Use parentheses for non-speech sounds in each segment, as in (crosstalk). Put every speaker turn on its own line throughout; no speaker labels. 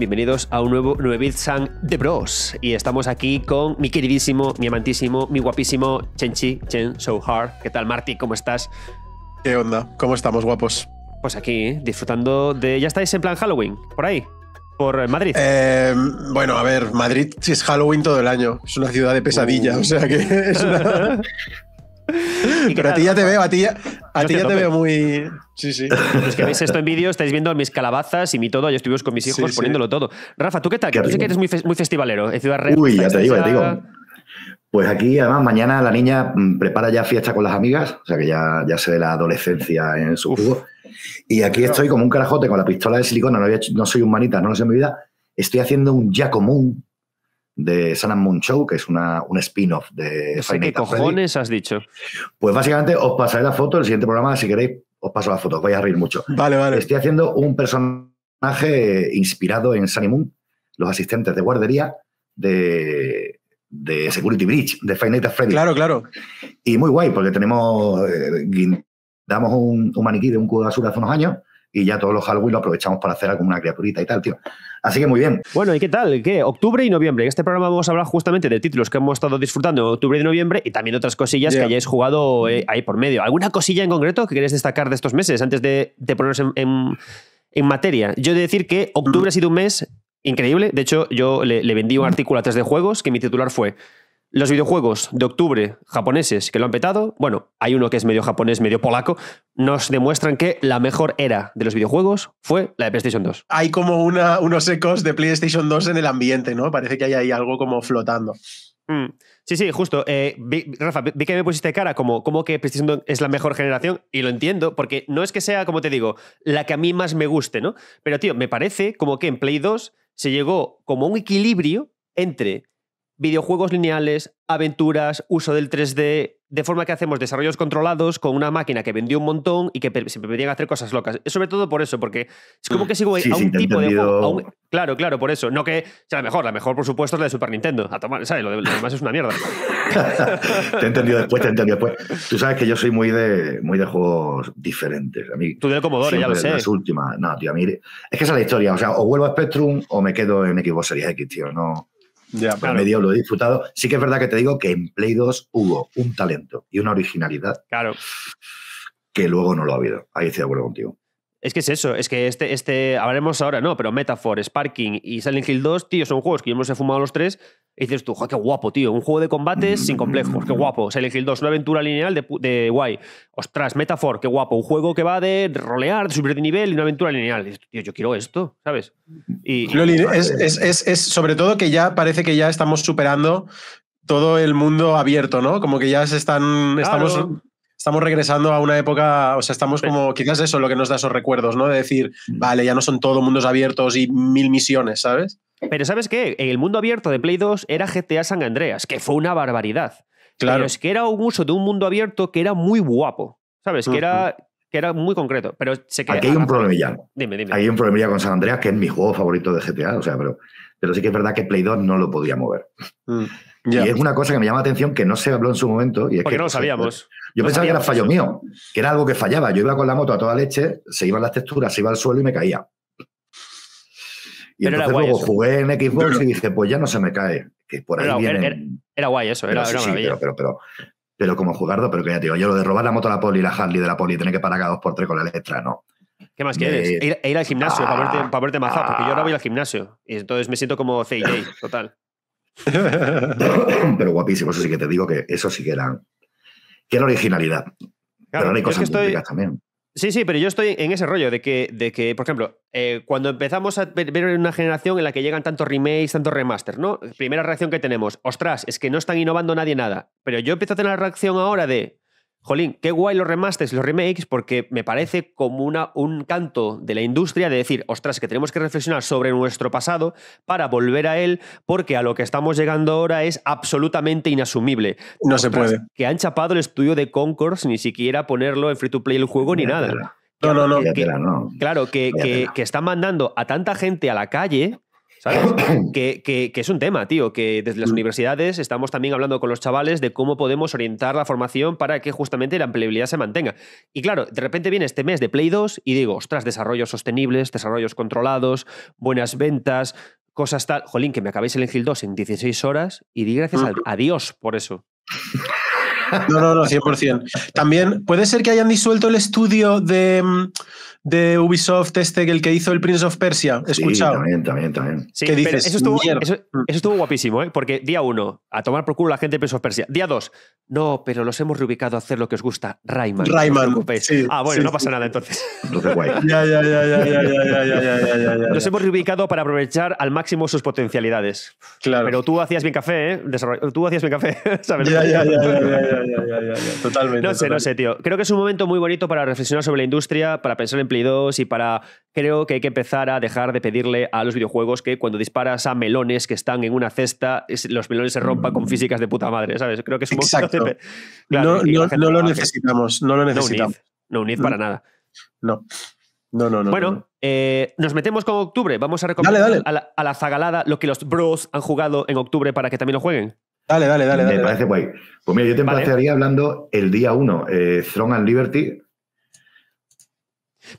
bienvenidos a un nuevo 9 BitSan de Bros. Y estamos aquí con mi queridísimo, mi amantísimo, mi guapísimo Chenchi, Chen Sohar. ¿Qué tal, Marty? ¿Cómo estás? ¿Qué onda? ¿Cómo estamos, guapos? Pues aquí, disfrutando de. ¿Ya estáis en plan Halloween? ¿Por ahí? por eh, Madrid. Eh,
bueno, a ver, Madrid es Halloween todo el año. Es una ciudad de pesadilla, o sea que (laughs) Pero a ti ya te veo, a ti ya, te veo
muy. Sí, sí. es que veis esto en vídeo estáis viendo mis calabazas y mi todo. Yo estuvimos con mis hijos poniéndolo todo. Rafa, ¿tú qué tal? que tú sé que eres muy, festivalero en Ciudad Uy, ya te digo, ya te digo.
Pues aquí, además, mañana la niña mm, prepara ya fiesta con las amigas, o sea que ya, ya se ve la adolescencia en su jugo. Y aquí estoy como un carajote con la pistola de silicona, no, soy un manita, no lo sé en mi vida. Estoy haciendo un ya común de and Moon Show, que es una, un spin-off de no Moon. ¿Qué cojones has dicho? Pues básicamente os pasaré la foto, el siguiente programa, si queréis, os paso la foto, os vais a reír mucho. Vale, vale. Estoy haciendo un personaje inspirado en Sunny Moon, los asistentes de guardería de, de Security Breach, de Five Nights Claro, claro. Y muy guay, porque tenemos, eh, damos un, maniquí de un cubo de hace unos años y ya todos los Halloween lo aprovechamos para hacer alguna criaturita y tal, tío. Así que muy bien. Bueno, ¿y qué tal?
¿Qué? Octubre y noviembre. En este programa vamos a hablar justamente de títulos que hemos estado disfrutando en octubre y noviembre y también otras cosillas que hayáis jugado eh, ahí por medio. ¿Alguna cosilla en concreto que queréis destacar de estos meses antes de, de en, materia? Yo he de decir que octubre ha sido un mes increíble. De hecho, yo le, vendí un artículo a 3 de Juegos que mi titular fue los videojuegos de octubre japoneses que lo han petado, bueno, hay uno que es medio japonés, medio polaco, nos demuestran que la mejor era de los videojuegos fue la de PlayStation 2.
Hay como unos ecos de PlayStation 2 en el ambiente, ¿no? Parece que hay ahí algo como flotando.
Mm. Sí, sí, justo. Eh, Rafa, vi que me pusiste cara como, como que PlayStation 2 es la mejor generación y lo entiendo, porque no es que sea, como te digo, la que a mí más me guste, ¿no? Pero, tío, me parece como que en Play 2 se llegó como un equilibrio entre videojuegos lineales, aventuras, uso del 3D, de forma que hacemos desarrollos controlados con una máquina que vendió un montón y que se permitían hacer cosas locas. Sobre todo por eso, porque es como que sigo a un tipo de juego. Claro, claro, por eso. No que sea la mejor, la mejor, por supuesto, es la de Super Nintendo. A tomar, ¿sabes? Lo, demás es una mierda. (laughs)
te he entendido después, te he entendido después. Tú sabes que yo soy muy de, muy de juegos diferentes. A Tú de Commodore, ya lo sé. Las últimas. No, tío, a mí. Es que esa es la historia. O sea, o vuelvo a Spectrum o me quedo en Xbox Series X, tío. No. Ya, medio lo he disfrutado. Sí que es verdad que te digo que en Play 2 hubo un talento y una originalidad. Claro. Que luego no lo ha habido. Ahí estoy de acuerdo contigo.
Es que es eso, es que este, este, hablaremos ahora, no, pero Metaphor, Sparking y Silent Hill 2, tío, son juegos que yo me fumado los tres. Y dices tú, qué guapo, tío, un juego de combates sin complejos, qué guapo. Silent Hill 2, una aventura lineal de, de guay. Ostras, Metaphor, qué guapo, un juego que va de rolear, de subir de nivel y una aventura lineal. tío, yo quiero esto, ¿sabes? Y, Es,
es, es, sobre todo que ya parece que ya estamos superando todo el mundo abierto, ¿no? Como que ya se están, estamos estamos regresando a una época, o sea, estamos como, quizás eso es lo que nos da esos recuerdos, ¿no? De decir, vale, ya no son todos mundos abiertos y mil misiones, ¿sabes?
Pero ¿sabes qué? El mundo abierto de Play 2 era GTA San Andreas, que fue una barbaridad. Claro. Pero es que era un uso de un mundo abierto que era muy guapo, ¿sabes? Que era, que era muy concreto, pero Aquí hay un problema Dime, dime. hay un
problemilla con San Andreas, que es mi juego favorito de GTA, o sea, pero, pero sí que es verdad que Play 2 no lo podía mover. Mm. Y es una cosa que me llama la atención que no se habló en su momento. Y es que, no lo sabíamos. Yo pensaba que era fallo mío, que era algo que fallaba. Yo iba con la moto a toda leche, se iban las texturas, se iba al suelo y me caía. Y entonces luego jugué en Xbox y dije, pues ya no se me cae. Que por ahí era,
era, guay eso, era,
pero, pero, como jugardo, pero que ya te digo, yo lo de robar la moto a la poli, la Harley de la poli, tener que parar cada dos por tres con la letra, no.
¿Qué más quieres? ir, al gimnasio para verte, para porque yo ahora voy ah. al gimnasio y entonces me siento como CJ, total.
(laughs) pero guapísimo, eso sí que te digo que eso sí que era. Que originalidad. pero hay cosas es también.
Sí, sí, pero yo estoy en ese rollo de que, de que por ejemplo, eh, cuando empezamos a ver una generación en la que llegan tantos remakes, tantos remasters, ¿no? Primera reacción que tenemos, ostras, es que no están innovando nadie nada. Pero yo empiezo a tener la reacción ahora de, Jolín, qué guay los remasters y los remakes, porque me parece como una, un canto de la industria de decir, ostras, que tenemos que reflexionar sobre nuestro pasado para volver a él, porque a lo que estamos llegando ahora es absolutamente inasumible. No se puede. Que han chapado el estudio de Concourse, ni siquiera ponerlo en free to play el juego, ni nada. No, no, no. Claro, que, que, mandando a tanta gente a la calle ¿Sabes? (coughs) que, es un tema, tío, que desde las mm. universidades estamos también hablando con los chavales de cómo podemos orientar la formación para que justamente la empleabilidad se mantenga. Y claro, de repente viene este mes de Play 2 y digo, ostras, desarrollos sostenibles, desarrollos controlados, buenas ventas, cosas tal. Jolín, que me acabéis el Engil 2 en 16 horas y di gracias a Dios por eso.
No, no, no, 100%. También puede ser que hayan disuelto el estudio de, de Ubisoft, este, el que hizo el Prince of Persia. Escuchado. Sí, también, también, también. ¿Qué dices? Eso
estuvo, guapísimo, ¿eh? porque día uno, a tomar por culo la gente de Prince of Persia. Día dos, no, pero los hemos reubicado a hacer lo que os gusta, Rayman. Rayman. ah, bueno, no pasa nada
entonces. ya, ya, ya, ya, ya, ya, ya, ya, ya, Los
hemos reubicado para aprovechar al máximo sus potencialidades. Claro. Pero tú hacías bien café, ¿eh? Tú hacías bien café, ¿sabes? ya, ya, ya. ya. Totalmente. No sé, no sé, tío. Creo que es un momento muy bonito para reflexionar sobre la industria, para pensar en Play 2 y para. Creo que hay que empezar a dejar de pedirle a los videojuegos que cuando disparas a melones que están en una cesta, los melones se rompan con físicas de puta madre, ¿sabes? Creo que es un momento. no, lo necesitamos, no lo necesitamos. No unid, para mm. nada. No. No, no, no. Bueno, eh, nos metemos con octubre. Vamos a recomendar A, la, a, la, zagalada lo que los bros han jugado en octubre para que también lo jueguen.
Dale, dale, dale. Me parece guay. Pues mira, yo te vale. hablando el día uno. Eh, Throne and Liberty.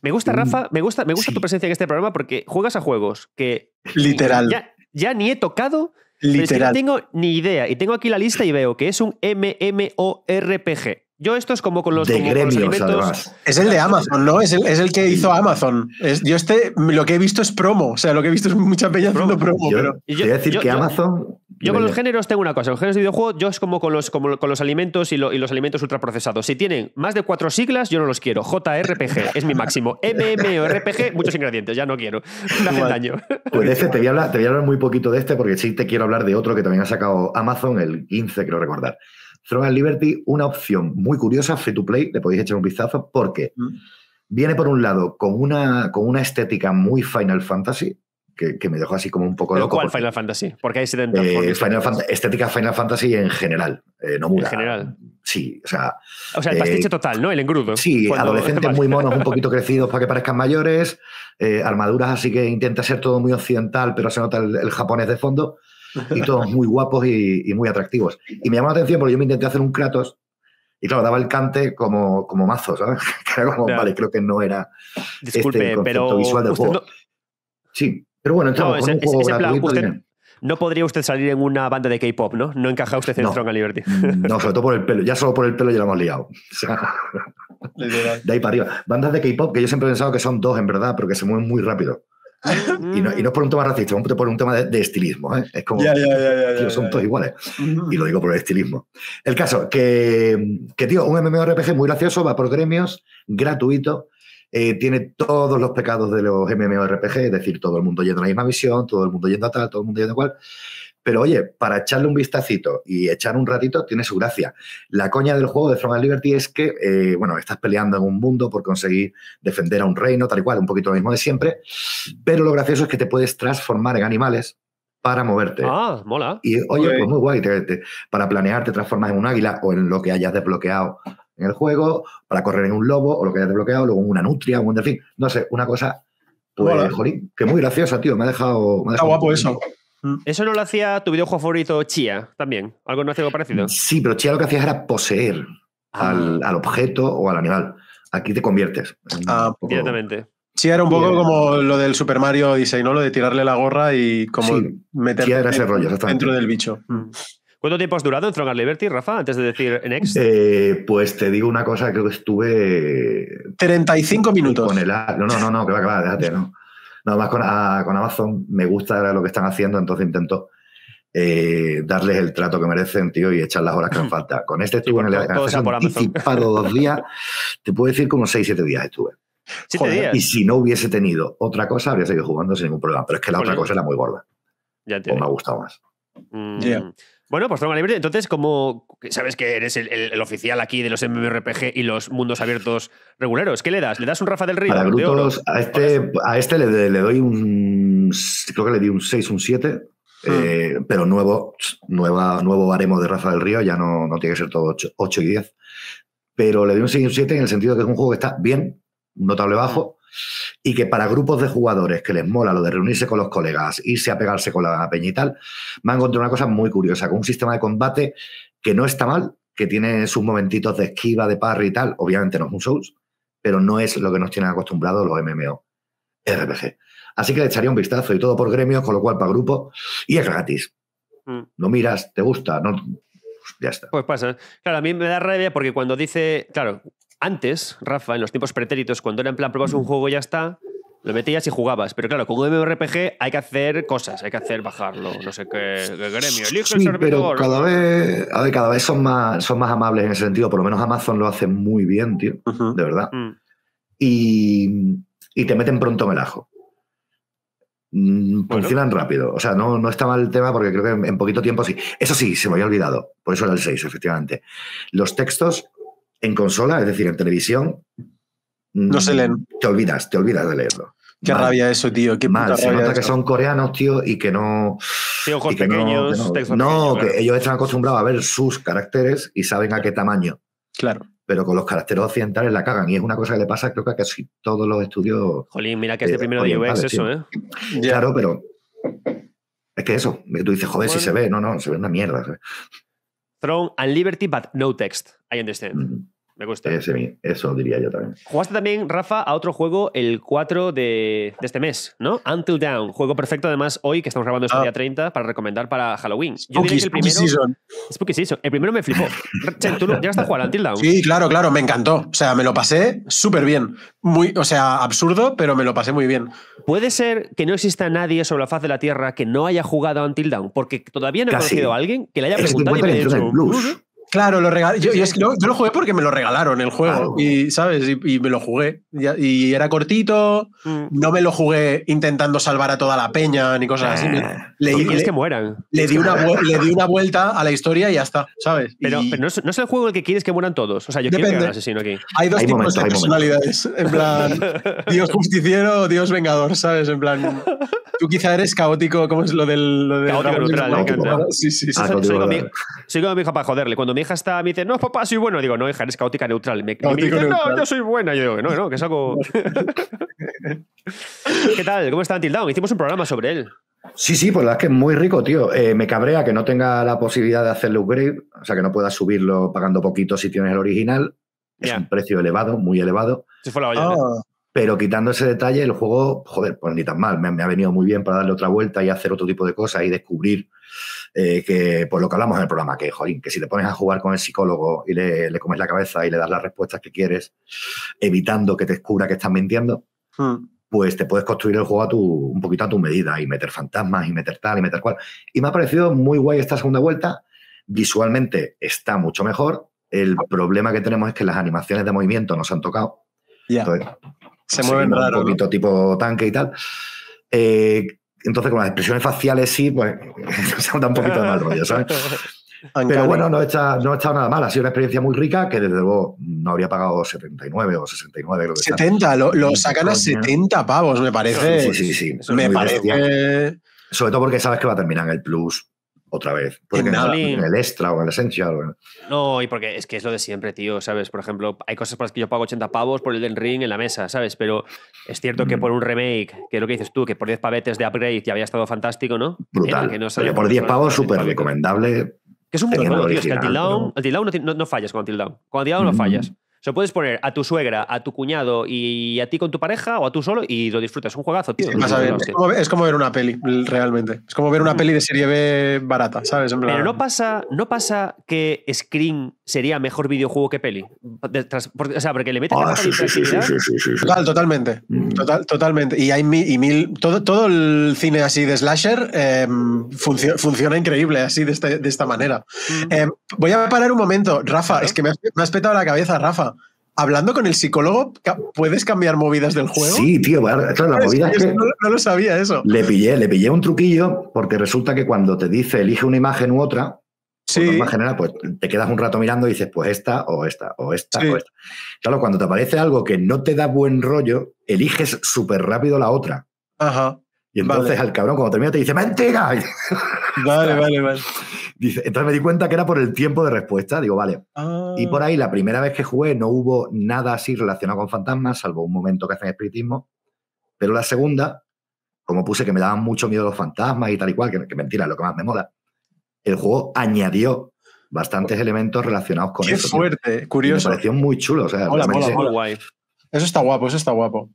Me gusta,
Rafa, mm, me gusta, me gusta tu presencia en este programa porque juegas a juegos que. Literal. Ya, ni he tocado. Literal. no tengo ni idea. Y tengo aquí la lista y veo que es un MMORPG. Yo esto es como con los, de con alimentos.
Es el de Amazon, ¿no? Es el, que hizo Amazon. yo este, lo que he visto es promo. O sea, lo que he visto es mucha peña promo. haciendo promo. decir
que Amazon... Yo con los géneros tengo una cosa. Los géneros de videojuegos, yo es como con los, con los alimentos y, los alimentos ultraprocesados. Si tienen más de cuatro siglas, yo no los quiero. JRPG es mi máximo. (laughs) MMORPG, muchos ingredientes, ya no quiero. Me hacen daño.
Pues este voy, te voy a hablar muy poquito de este porque sí te quiero hablar de otro que también ha sacado Amazon, el 15, creo recordar. Throne Liberty, una opción muy curiosa, free to play, le podéis echar un vistazo, porque mm. viene por un lado con una, con una estética muy Final Fantasy, que, me dejó así como un poco loco. ¿Cuál Final Fantasy? Porque hay 70. Eh, estética Final Fantasy en general, eh, no En general. Sí, o sea. O sea, el pastiche eh, total, ¿no? El engrudo. Sí, adolescentes muy monos, un poquito (laughs) crecidos para que parezcan mayores, eh, armaduras así que intenta ser todo muy occidental, pero se nota el japonés de fondo y todos muy guapos y, muy atractivos. Y me llamó la atención porque yo me intenté hacer un Kratos y claro, daba el cante como, como mazo, ¿sabes? (laughs) era como, vale, creo que no era este Disculpe, este concepto visual del juego. Sí, pero bueno, entonces,
no, podría usted salir en una banda de K-pop, ¿no? No encaja usted en Stronger Strong Liberty. Mm, no, sobre todo por el pelo. Ya solo
por el pelo ya lo hemos liado. (laughs) de ahí para arriba. Bandas de K-pop que yo siempre he pensado que son dos, en verdad, pero que se mueven muy rápido y, no, es por un tema racista, es por un tema de, estilismo. ¿eh? Es como, son todos iguales. Y lo digo por el estilismo. El caso, que, que tío, un MMORPG muy gracioso, va por gremios, gratuito, eh, tiene todos los pecados de los MMORPG, es decir, todo el mundo yendo a la misma visión todo el mundo yendo a tal, todo el mundo yendo a cual. Pero oye, para echarle un vistacito y echar un ratito tiene su gracia. La coña del juego de From Liberty es que, eh, bueno, estás peleando en un mundo por conseguir defender a un reino, tal y cual, un poquito lo mismo de siempre. Pero lo gracioso es que te puedes transformar en animales para moverte. Ah, mola. Y oye, pues muy guay. para planear te transformas en un águila o en lo que hayas desbloqueado en el juego, para correr en un lobo o lo que hayas desbloqueado, luego en una nutria o un delfín. No sé, una cosa, pues, que muy graciosa, tío. Me ha dejado... Está guapo eso.
Mm. ¿Eso no lo hacía tu videojuego favorito Chia también? ¿Algo no parecido?
Sí, pero Chia lo que hacía era poseer ah. al, objeto o al animal. Aquí te conviertes.
Ah,
Chia era un poco como lo del Super Mario Odyssey, ¿no? Lo de tirarle la gorra y como sí,
dentro, del bicho. Mm.
¿Cuánto tiempo has durado en Throne Liberty, Rafa, antes de decir Next?
Eh, pues te digo una cosa, creo que estuve... 35 minutos. Con el... No, no, no, no, que va, que va, déjate, no. Nada más ah, con, Amazon, me gusta lo que están haciendo, entonces intento eh, darles el trato que merecen, tío, y echar las horas que han falta. Con este estuve en el anticipado dos días, te puedo decir como seis, siete días estuve. días? Y si no hubiese tenido otra cosa, habría seguido jugando sin ningún problema, pero es que la otra cosa era muy gorda. o pues me ha gustado más. Mm.
Bueno, pues toma libre. Entonces, como sabes que eres el, oficial aquí de los MMORPG y los mundos abiertos reguleros, ¿qué le das? ¿Le das un Rafa del Río? a
este, a este le, doy un. Creo que le di un 6, un 7. Hmm. Eh, pero nuevo, nueva, nuevo baremo de Rafa del Río, ya no, tiene que ser todo 8, y 10. Pero le doy un 6 y un 7 en el sentido de que es un juego que está bien, notable bajo, y que para grupos de jugadores que les mola lo de reunirse con los colegas, irse a pegarse con la peña y tal, me a encontrado una cosa muy curiosa, con un sistema de combate que no está mal, que tiene sus momentitos de esquiva, de parry y tal. Obviamente no es un Souls, pero no es lo que nos tienen acostumbrados los MMO RPG. Así que le echaría un vistazo y todo por gremios, con lo cual para grupo, y es gratis. no mm. miras, te gusta, no, ya
está. Pues pasa. Claro, a mí me da rabia porque cuando dice, claro, antes, Rafa, en los tiempos pretéritos, cuando era en plan probas un juego y ya está, lo metías y jugabas. Pero claro, con un MMORPG hay que hacer cosas, hay que hacer bajarlo, no sé qué, gremio, sí, Pero cada
vez, cada vez son más, son más amables en ese sentido. Por lo menos Amazon lo hace muy bien, tío. De verdad. Mm. y, te meten pronto melajo. Mm, el Funcionan rápido. O sea, no, no está mal el tema porque creo que en poquito tiempo sí. Eso sí, se me había olvidado. Por eso era el 6, efectivamente. Los textos en consola, es decir, en televisión, no se mm, leen. Te olvidas, te olvidas de leerlo. Qué rabia eso, tío. Qué Mal. se nota que son coreanos, tío, y que no.
Tío, ojos pequeños, no, que ellos
están acostumbrados a ver sus caracteres y saben a qué tamaño. Claro. Pero con los caracteres occidentales la cagan. Y es una cosa que le pasa, creo que a casi todos los estudios.
Jolín, mira que es de eh, primero de UX eso, ¿eh?
Claro, pero. Es que eso, tú dices, joder, si se ve, no, no, se ve una mierda.
Strong and Liberty, but no text. I este. understand.
Me eso diría yo también.
Jugaste también, Rafa, a otro juego el 4 de, este mes, ¿no? Until Down. Juego perfecto, además, hoy que estamos grabando este día 30 ah. para recomendar para Halloween. Yo diría que el primero, Season. Spooky Season. El primero me flipó. (laughs) ¿tú llegaste a jugar Until Down? Sí, claro, claro. Me encantó. O sea, me lo
pasé súper bien. Muy, o sea, absurdo,
pero me lo pasé muy bien. Puede ser que no exista nadie sobre la faz de la Tierra que no haya jugado Until Down, porque todavía no he conocido a alguien que le haya preguntado y me
Claro, lo regalé. Yo, lo jugué porque me lo regalaron el juego, y, ¿sabes? Y, me lo jugué. Y, era cortito, mm. no me lo jugué intentando salvar a toda la peña ni cosas así. Eh. Le, le, que
mueran. Le di, una, (laughs) le di una vuelta a la historia y ya está, ¿sabes? Pero, no, es, el juego el que quieres que mueran todos. O sea, yo quiero que el asesino aquí. Hay dos tipos de
personalidades. En plan, (laughs) Dios
justiciero, o Dios vengador, ¿sabes? En plan, tú quizá eres caótico, como es lo del. Lo caótico neutral, Sí, sí, sí. Ah, soy, mi, soy, como hija para joderle. Cuando me hija está, me dice, no, papá, soy bueno. Digo, no, hija, eres caótica neutral. Me, dice, no, yo soy buena. Yo digo, no, no, que saco. (laughs) ¿Qué tal? ¿Cómo está Antildown? Hicimos un programa sobre él.
Sí, sí, pues la es que es muy rico, tío. Eh, me cabrea que no tenga la posibilidad de hacerle upgrade, o sea, que no pueda subirlo pagando poquito si tienes el original. Es un precio elevado, muy elevado. fue la ah, ¿eh? Pero quitando ese detalle, el juego, joder, pues ni tan mal. me, ha venido muy bien para darle otra vuelta y hacer otro tipo de cosas y descubrir eh, que por pues, lo que hablamos en el programa, que que si te pones a jugar con el psicólogo y le, comes la cabeza y le das las respuestas que quieres, evitando que te descubra que estás mintiendo, hmm. pues te puedes construir el juego un poquito a tu medida y meter fantasmas y meter tal y meter cual. Y me ha parecido muy guay esta segunda vuelta. Visualmente está mucho mejor. El problema que tenemos es que las animaciones de movimiento nos han tocado. ya, se mueven raro. Un poquito tipo tanque y tal. Eh, entonces, con las expresiones faciales sí, pues (laughs) se da un poquito de mal rollo, ¿sabes? Pero bueno, no ha estado nada mal. Ha sido una experiencia muy rica que desde luego no habría pagado 79 o 69. Creo que 70, lo, sacan a 70 pavos, me parece. Sí, sí, sí. Me parece. Sobre todo porque sabes que va a terminar en el Plus otra vez. porque en el extra o en el essential.
No, y porque es que es lo de siempre, tío, ¿sabes? Por ejemplo, hay cosas por las que yo pago 80 pavos por el del ring en la mesa, ¿sabes? Pero es cierto que mm. por un remake, que es lo que dices tú, que por 10 pavetes de upgrade ya había estado fantástico, ¿no? Brutal. Que no por 10 pavos,
súper recomendable. Que es un buen Es que el Tildown
no, fallas con Tildown. Con Tildown no mm. fallas. Se puedes poner a tu suegra, a tu cuñado y a ti con tu pareja o a tú solo y lo disfrutas. Es un juegazo, tío. es,
como, ver una peli, realmente. Es como ver una mm. peli de serie
B barata, ¿sabes? Pero no pasa, no pasa que Screen sería mejor videojuego que peli. o sea, porque le meten ah, sí, totalmente.
totalmente. Y hay mil, todo, todo el cine así de slasher em, funciona increíble así de, este, esta manera. Mm. Em, voy a parar un momento. Rafa, es que me has, petado la cabeza, Rafa hablando con el psicólogo, ¿puedes cambiar movidas del juego? Sí, tío,
no, lo sabía eso. Le pillé, le pillé un truquillo porque resulta que cuando te dice elige una imagen u otra, Sí. general, pues te quedas un rato mirando y dices, pues esta o esta o esta o esta. Claro, cuando te aparece algo que no te da buen rollo, eliges súper rápido la otra. Ajá. Y entonces al cabrón cuando termina te dice, mentira. (laughs) Vale, vale, vale. Dice, entonces me di cuenta que era por el tiempo de respuesta. Digo, vale. Y por ah. ahí la primera vez que jugué no hubo nada así relacionado con fantasmas, salvo un momento que hacen espiritismo. Pero la segunda, como puse que me daban mucho miedo los fantasmas y tal y cual, que, mentira, es lo que más me moda el juego añadió bastantes elementos relacionados con eso. Qué fuerte, eh, curioso. Me pareció muy chulo. sea,
Eso está guapo, eso está
guapo.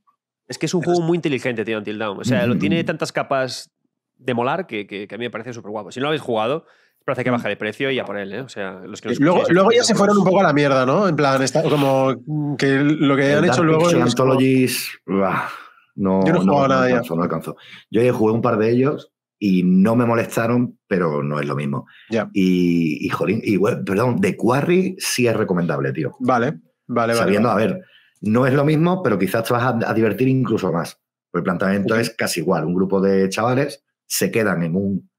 Es que es
un juego muy inteligente, tío, Until Dawn. O sea, lo tiene tantas capas de molar que, a mí me parece súper guapo. Si no lo habéis jugado, parece que mm. baja de precio y a por él, eh. O sea, luego,
ya se fueron un poco a la mierda, ¿no? En plan, como que lo que han hecho luego. Anthologies,
no, yo no, no, nada Yo ya jugué un par de ellos y no me molestaron, pero no es lo mismo. ya Y, y, jolín, y perdón, de Quarry sí es recomendable, tío. Vale, vale, Sabiendo, a ver, no es lo mismo, pero quizás te vas a, divertir incluso más. Porque el planteamiento es casi igual. Un grupo de chavales se quedan en un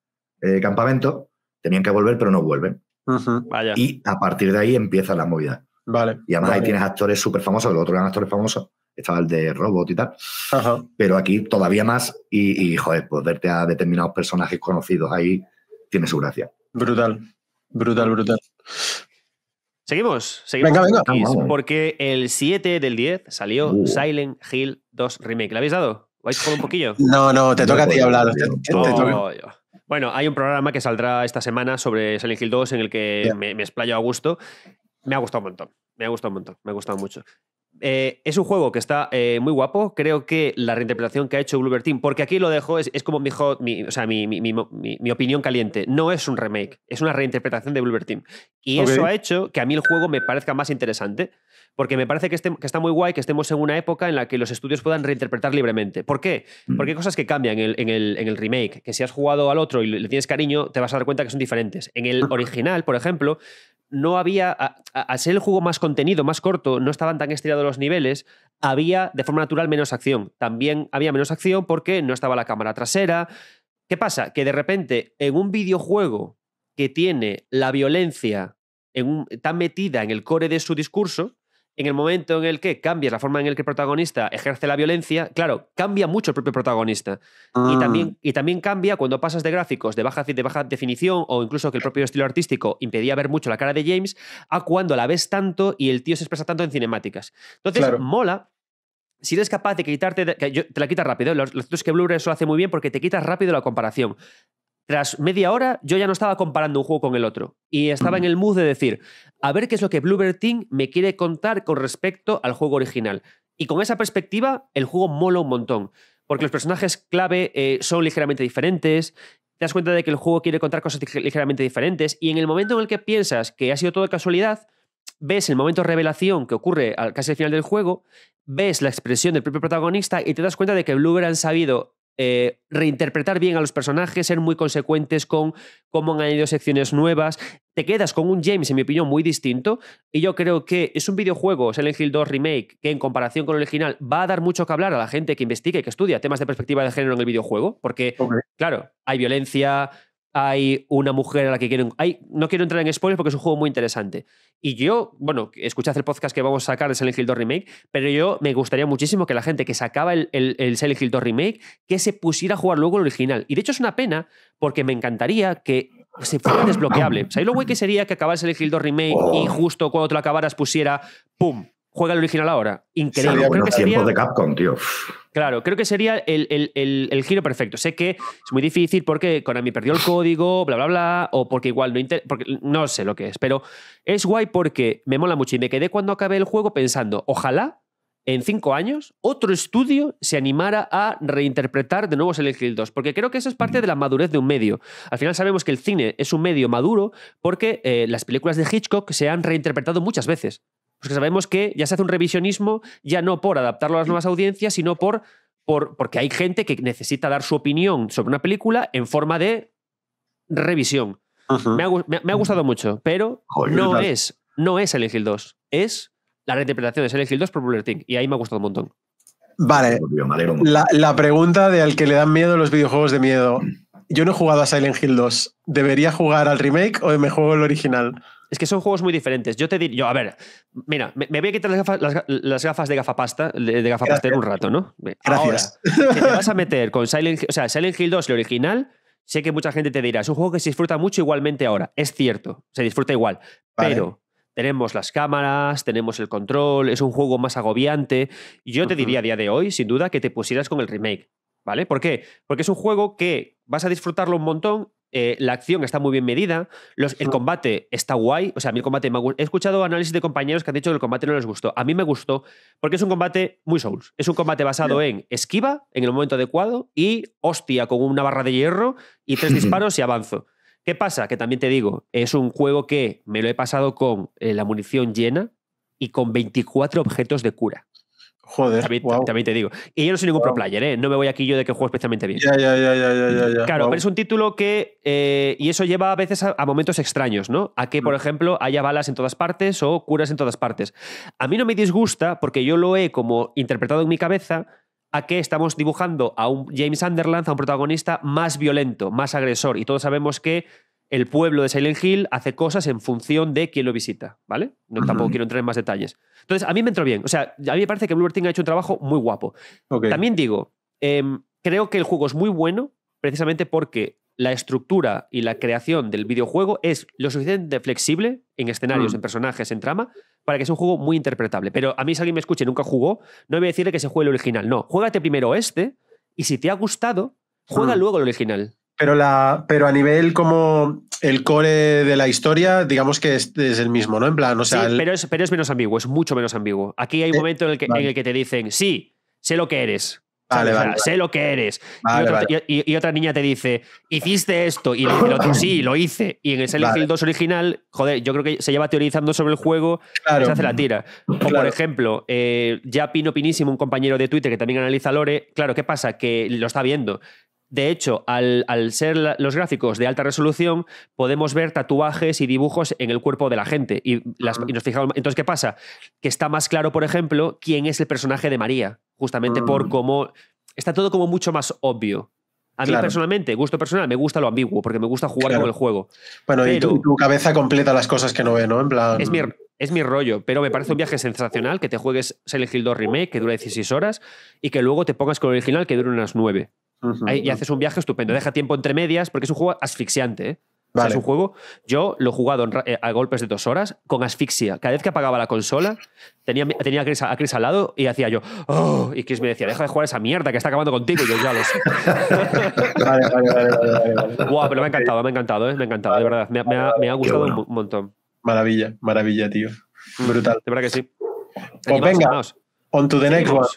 eh, campamento, tenían que volver, pero no vuelven. Y a partir de ahí empiezan las movidas.
Vale. Y además ahí tienes
actores súper famosos, los otros eran actores famosos estaba el de Robot y tal. Pero aquí todavía más y, joder, pues verte a determinados personajes conocidos ahí tiene su gracia. Brutal, brutal, brutal.
Seguimos, Venga, venga. Ah, Porque el 7 del 10 salió uh. Silent Hill 2 Remake. lo habéis dado? ¿Vais jugado un poquillo? No, no, te toca a ti hablar. Oh, bueno, hay un programa que saldrá esta semana sobre Silent Hill 2 en el que me, me explayo a gusto. Me ha gustado un montón. Me ha gustado un montón. Me ha gustado mucho. Eh, es un juego que está eh, muy guapo. Creo que la reinterpretación que ha hecho Bloober Team, porque aquí lo dejo, es, como mi, mi, o sea, mi, opinión caliente. No es un remake, es una reinterpretación de Bloober Team. Y eso ha hecho que a mí el juego me parezca más interesante porque me parece este, que, está muy guay que estemos en una época en la que los estudios puedan reinterpretar libremente. ¿Por qué? Mm. Porque hay cosas que cambian en el, remake, que si has jugado al otro y le tienes cariño, te vas a dar cuenta que son diferentes. En el original, por ejemplo, no había, al ser el juego más contenido, más corto, no estaban tan estirados los niveles, había de forma natural menos acción. También había menos acción porque no estaba la cámara trasera. ¿Qué pasa? Que de repente en un videojuego que tiene la violencia tan metida en el core de su discurso, en el momento en el que cambias la forma en el que el protagonista ejerce la violencia, claro, cambia mucho el propio protagonista. Y, ah. también, cambia cuando pasas de gráficos de baja, definición o incluso que el propio estilo artístico impedía ver mucho la cara de James a cuando la ves tanto y el tío se expresa tanto en cinemáticas. Entonces, mola si eres capaz de quitarte, te la quitas rápido. cierto ¿eh? es que Blu-ray eso lo hace muy bien porque te quitas rápido la comparación. Tras media hora, yo ya no estaba comparando un juego con el otro. Y estaba mm. en el mood de decir, a ver qué es lo que Bluebird Team me quiere contar con respecto al juego original. Y con esa perspectiva, el juego mola un montón, porque los personajes clave eh, son ligeramente diferentes, te das cuenta de que el juego quiere contar cosas ligeramente diferentes, y en el momento en el que piensas que ha sido todo casualidad, ves el momento de revelación que ocurre al casi al final del juego, ves la expresión del propio protagonista y te das cuenta de que Bluebird han sabido eh, reinterpretar bien a los personajes, ser muy consecuentes con cómo han añadido secciones nuevas. Te quedas con un James, en mi opinión, muy distinto. Y yo creo que es un videojuego, Silent Hill 2 Remake, que en comparación con el original va a dar mucho que hablar a la gente que investiga y que estudia temas de perspectiva de género en el videojuego. Porque, claro, hay violencia, hay una mujer a la que quieren... Hay, no quiero entrar en spoilers porque es un juego muy interesante. Y yo, bueno, escuché el podcast que vamos a sacar de Silent Hill 2 Remake, pero yo me gustaría muchísimo que la gente que sacaba el, el, el Silent Hill 2 Remake, que se pusiera a jugar luego el original. Y de hecho es una pena porque me encantaría que se fuera desbloqueable. O sea, lo güey que sería que acabase el Hill 2 Remake y justo cuando te lo acabaras pusiera ¡pum! juega el original ahora. Increíble. creo que sería, de
Capcom, tío.
Claro, creo que sería el, giro perfecto. Sé que es muy difícil porque Konami perdió el código, bla, bla, bla, o porque igual no porque no sé lo que es, pero es guay porque me mola mucho y me quedé cuando acabé el juego pensando, ojalá en cinco años otro estudio se animara a reinterpretar de nuevo Silent Hill 2, porque creo que eso es parte de la madurez de un medio. Al final sabemos que el cine es un medio maduro porque eh, las películas de Hitchcock se han reinterpretado muchas veces. Porque pues sabemos que ya se hace un revisionismo, ya no por adaptarlo a las nuevas audiencias, sino por, por porque hay gente que necesita dar su opinión sobre una película en forma de revisión. me, ha, gustado mucho, pero no es, no es Silent Hill 2, es la reinterpretación de Silent Hill 2 por Blur y ahí me ha gustado un montón.
Vale,
la, la pregunta de al que le dan miedo los videojuegos de miedo. (clears throat) Yo no he jugado a Silent Hill 2. ¿Debería jugar al remake o me juego el original?
Es que son juegos muy diferentes. Yo te diría, yo, a ver, mira, me, voy a quitar las gafas, las, gafas de gafapasta, de, un rato, ¿no? Gracias. Ahora, te vas a meter con Silent Hill, o sea, Silent Hill 2, el original, sé que mucha gente te dirá, es un juego que se disfruta mucho igualmente ahora. Es cierto, se disfruta igual. Pero tenemos las cámaras, tenemos el control, es un juego más agobiante. Yo te diría a día de hoy, sin duda, que te pusieras con el remake. ¿Vale? ¿Por qué? Porque es un juego que vas a disfrutarlo un montón eh, la acción está muy bien medida, el combate está guay, o sea, a mí el combate me ha He escuchado análisis de compañeros que han dicho que el combate no les gustó. A mí me gustó porque es un combate muy Souls. Es un combate basado en esquiva en el momento adecuado y hostia con una barra de hierro y tres disparos y avanzo. ¿Qué pasa? Que también te digo, es un juego que me lo he pasado con eh, la munición llena y con 24 objetos de cura. Joder. También, también, te digo. Y yo no soy ningún pro player, ¿eh? No me voy aquí yo de que juego especialmente bien. Ya, ya, ya, Claro, pero es un título que. Eh, y eso lleva a veces a, momentos extraños, ¿no? A que, por mm. ejemplo, haya balas en todas partes o curas en todas partes. A mí no me disgusta porque yo lo he como interpretado en mi cabeza a que estamos dibujando a un James Underland, a un protagonista más violento, más agresor. Y todos sabemos que el pueblo de Silent Hill hace cosas en función de quién lo visita, ¿vale? No, tampoco quiero entrar en más detalles. Entonces, a mí me entró bien. O sea, a mí me parece que Bloober ha hecho un trabajo muy guapo. También digo, em, creo que el juego es muy bueno precisamente porque la estructura y la creación del videojuego es lo suficiente flexible en escenarios, mm. en personajes, en trama, para que sea un juego muy interpretable. Pero a mí, si alguien me escucha y nunca jugó, no voy a decirle que se juegue el original. No, juégate primero este y si te ha gustado, juega mm. luego el original.
Pero, la, pero a nivel como el core de la historia, digamos que es, el mismo, ¿no? En plan, o sea. pero, es, pero es
menos ambiguo, es mucho menos ambiguo. Aquí hay un eh, momento en el que, en el que te dicen, sí, sé lo que eres. Vale, vale, sé lo que eres. Y otra, niña te dice, hiciste esto. Y el otro, sí, lo hice. Y en el Silent 2 original, joder, yo creo que se lleva teorizando sobre el juego y se hace la tira. O por ejemplo, eh, ya Pino Pinísimo, un compañero de Twitter que también analiza Lore, claro, ¿qué pasa? Que lo está viendo de hecho, al, ser los gráficos de alta resolución, podemos ver tatuajes y dibujos en el cuerpo de la gente. Y, las, nos fijamos. Entonces, ¿qué pasa? Que está más claro, por ejemplo, quién es el personaje de María, justamente por mm. cómo. Está todo como mucho más obvio. A mí personalmente, gusto personal, me gusta lo ambiguo, porque me gusta jugar con el juego. Bueno, y tu, cabeza completa las cosas que no ve, ¿no? plan. Es mi, es mi rollo, pero me parece un viaje sensacional que te juegues Silent Hill 2 Remake, que dura 16 horas, y que luego te pongas con el original, que dura unas 9 y haces un viaje estupendo. Deja tiempo entre medias porque es un juego asfixiante. ¿eh? es un juego. Yo lo he jugado eh, a golpes de dos horas con asfixia. Cada vez que apagaba la consola, tenía, a, Chris, al lado y hacía yo. Oh", y Chris me decía, deja de jugar esa mierda que está acabando contigo. Y yo ya lo sé.
(laughs) vale, vale, vale,
pero me ha encantado, me ha encantado, ¿eh? me ha encantado, de verdad. Me, ha, gustado un montón. Maravilla, maravilla, tío. Mm, Brutal. De verdad que sí. Pues venga, on to the next one.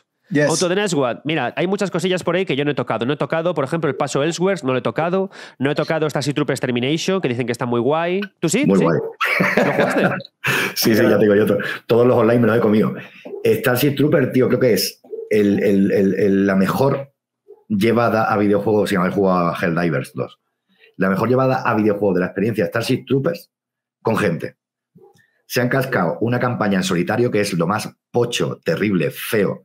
Otro de the Mira, hay muchas cosillas por ahí que yo no he tocado. No he tocado, por ejemplo, el paso Elsewhere, no lo he tocado. No he tocado Starship Troopers Termination, que dicen que está muy guay. ¿Tú sí? Muy guay.
(laughs) sí, sí, ya te digo yo. Todos los online me los he comido. Starship Trooper, tío, creo que es la mejor llevada a videojuegos, si no, he jugado a Helldivers 2. La mejor llevada a videojuegos de la experiencia Starship Troopers con gente. Se han cascado una campaña en solitario que es lo más pocho, terrible, feo,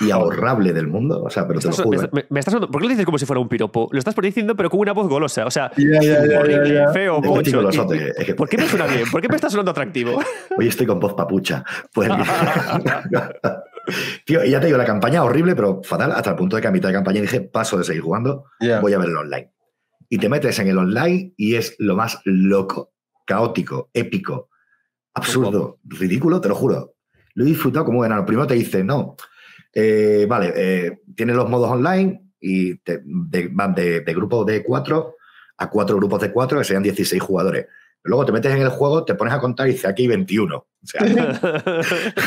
y (laughs) ahorrable del mundo. O sea, pero te lo juro.
¿Por qué lo dices como si fuera un piropo? Lo estás diciendo, pero con una voz golosa. O sea, feo, pocho. ¿Por qué me suena bien? ¿Por qué me estás sonando atractivo?
(laughs) Hoy estoy con voz papucha. Pues. (laughs) Tío, ya te digo, la campaña horrible, pero fatal, hasta el punto de que a mitad de campaña dije, paso de seguir jugando, voy a ver el online. Y te metes en el online y es lo más loco, caótico, épico, absurdo, ridículo, te lo juro. Lo he disfrutado como bueno, Primero te dice, no, eh, vale, eh, tiene los modos online y van de, grupo de cuatro a cuatro grupos de cuatro, que serían 16 jugadores. Luego te metes en el juego, te pones a contar y dice aquí hay 21.
(laughs)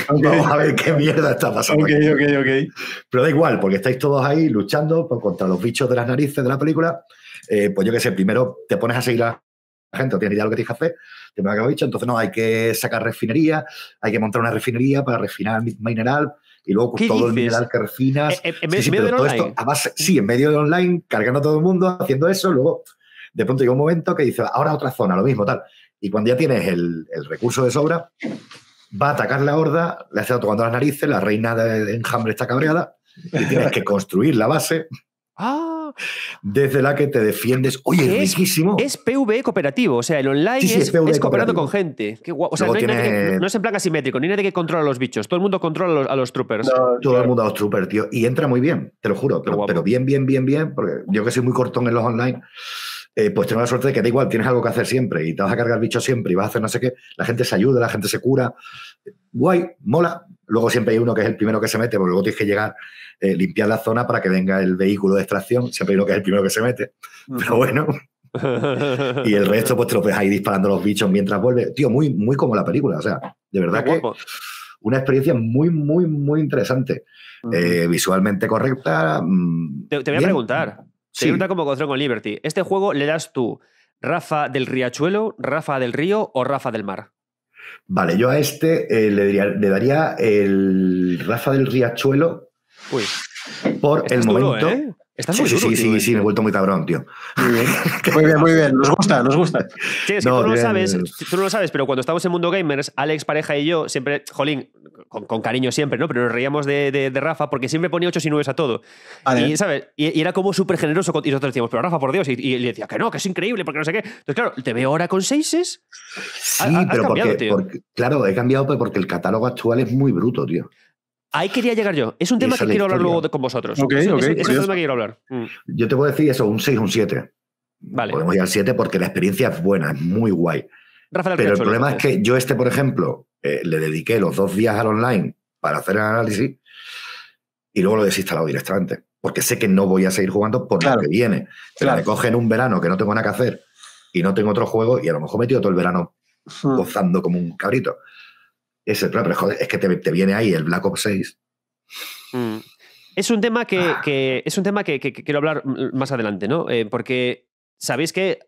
vamos a ver qué mierda está pasando. Ok,
ok, Pero da igual, porque estáis todos ahí luchando contra los bichos de las narices de la película. Eh, pues yo qué sé, primero te pones a seguir a la gente, o tienes idea de lo que tienes que hacer, te dicho, entonces no, hay que sacar refinería, hay que montar una refinería para refinar mineral, y luego con pues, todo el mineral que refinas. ¿En, medio de todo sí, en medio de online, cargando a todo el mundo, haciendo eso, luego de pronto llega un momento que dice, ahora otra zona, lo mismo, tal. Y cuando ya tienes el, recurso de sobra, va a atacar la horda, le estado tocando las narices, la reina de, de enjambre está cabreada, y tienes que construir la base Ah. Desde la que te defiendes. Oye, es, riquísimo. Es PVE cooperativo, o sea, el online es, cooperado con gente.
O sea, no, es en plan asimétrico, ni nadie que controla a los bichos. Todo el mundo controla a los, troopers.
todo el mundo a los troopers, tío. Y entra muy bien, te lo juro. Pero, bien, bien, bien, bien. Porque yo que soy muy cortón en los online. Eh, pues tengo la suerte de que da igual, tienes algo que hacer siempre y te vas a cargar bichos siempre y vas a hacer no sé qué, la gente se ayuda, la gente se cura. Guay, mola, Luego siempre hay uno que es el primero que se mete, porque luego tienes que llegar, eh, limpiar la zona para que venga el vehículo de extracción. Siempre hay uno que es el primero que se mete. Pero bueno. y el resto, pues te lo ves ahí disparando los bichos mientras vuelve. Tío, muy, muy como la película. O sea, de verdad que. Una experiencia muy, muy, muy interesante. Eh, visualmente correcta. Mm,
te, voy a preguntar. Se pregunta como control con Liberty. ¿Este juego le das tú Rafa del Riachuelo, Rafa del Río o Rafa del Mar?
Vale, yo a este eh, le, daría el Rafa del Riachuelo por el momento. ¿eh? sí, sí, sí, me he vuelto muy cabrón, tío. (laughs) Muy bien, muy bien, Nos gusta, nos gusta. Sí, tú, no lo sabes,
tú no lo sabes, pero cuando estamos en Mundo Gamers, Alex, pareja y yo, siempre, jolín, con, cariño siempre, ¿no? Pero nos reíamos de, Rafa porque siempre ponía ocho y 9 a todo. Y, era como súper generoso. y nosotros decíamos, pero Rafa, por Dios. Y, le decía que no, que es increíble, porque no sé qué. Entonces, claro, te veo ahora con seises. Sí, pero porque,
Claro, he cambiado porque el catálogo actual es muy bruto, tío.
Ahí quería llegar yo. Es un tema que quiero hablar luego con
vosotros. es, un tema que quiero hablar. Yo te puedo decir eso, un 6, un 7. Vale. Podemos ir al 7 porque la experiencia es buena, es muy guay. Rafael Pero el problema es que yo este, por ejemplo, eh, le dediqué los dos días al online para hacer el análisis y luego lo he desinstalado directamente. Porque sé que no voy a seguir jugando por lo que viene. Pero me cogen un verano que no tengo nada que hacer y no tengo otro juego y a lo mejor me he metido todo el verano hmm. gozando como un cabrito. Es es que te, viene ahí el Black Ops 6.
Mm. Es un tema ah. que, es un tema que, quiero hablar más adelante, ¿no? Eh, porque sabéis que,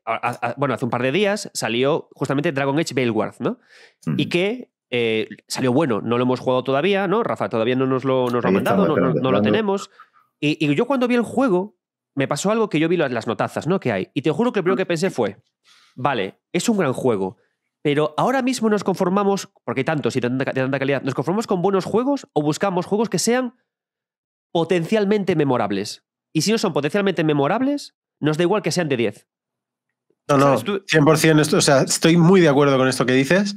bueno, hace un par de días salió justamente Dragon Age Veilguard, ¿no? Y mm. que eh, salió bueno, no lo hemos jugado todavía, ¿no? Rafa todavía no nos lo, ha mandado, no, lo tenemos. Y, yo cuando vi el juego, me pasó algo que yo vi las, las notazas, ¿no? Que hay. Y te juro que lo primero mm. que pensé fue, vale, es un gran juego, pero ahora mismo nos conformamos, porque hay tantos y de tanta calidad, ¿nos conformamos con buenos juegos o buscamos juegos que sean potencialmente memorables? Y si no son potencialmente memorables, nos da igual que sean de 10. No, no,
100% esto, o sea, estoy muy de acuerdo con esto que dices,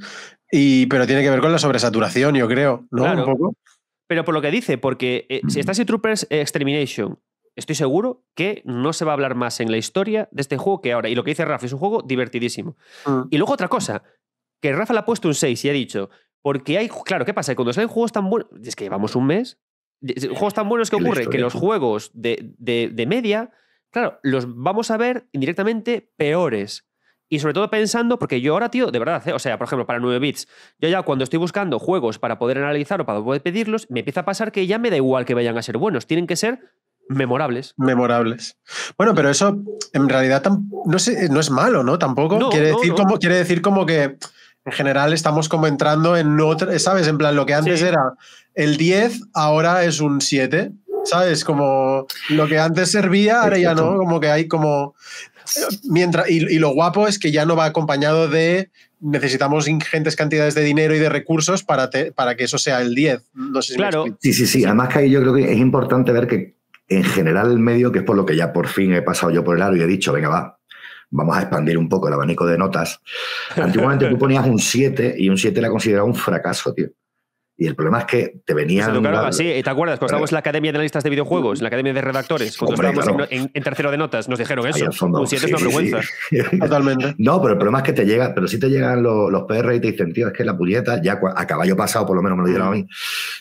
y, pero tiene que ver con la sobresaturación,
yo creo, ¿no? Un poco. Pero por lo que dice, porque eh, si estás en Troopers Extermination estoy seguro que no se va a hablar más en la historia de este juego que ahora. Y lo que dice Rafa es un juego divertidísimo. Mm. Y luego otra cosa, que Rafa le ha puesto un 6 y ha dicho, porque hay, claro, ¿qué pasa? Cuando salen juegos tan buenos, es que llevamos un mes, juegos tan buenos que (laughs) ocurre, que los juegos de, media, claro, los vamos a ver indirectamente peores. Y sobre todo pensando, porque yo ahora, tío, de verdad, ¿eh? o sea, por ejemplo, para 9 bits, yo ya cuando estoy buscando juegos para poder analizar o para poder pedirlos, me empieza a pasar que ya me da igual que vayan a ser buenos, tienen que ser memorables.
Memorables. Bueno, pero eso en realidad no, sé, no es malo, ¿no? Tampoco. quiere, decir Como, quiere decir como que en general estamos como entrando en otra, ¿sabes? En plan, lo que antes era el 10, ahora es un 7. ¿Sabes? Como lo que antes servía, ahora ya no. Como que hay como. Mientras, y, lo guapo es que ya no va acompañado de necesitamos ingentes cantidades de dinero y de recursos para, para que eso sea el 10. claro.
sí, sí, sí. Además que yo creo que es importante ver que en general el medio, que es por lo que ya por fin he pasado yo por el aro y he dicho, venga, va, vamos a expandir un poco el abanico de notas. (laughs) Antiguamente tú ponías un 7 y un 7 era considerado un fracaso, tío. Y el problema es que te venían. sí,
¿te acuerdas? Cuando estábamos en la Academia de Analistas de Videojuegos, en la Academia de Redactores, estábamos en, tercero de notas, nos dijeron eso. un (laughs)
Totalmente. No, pero el problema es que te llega, pero sí te llegan los, PR y te dicen, tío, es que la puñeta, ya a caballo pasado, por lo menos me lo dijeron a mí.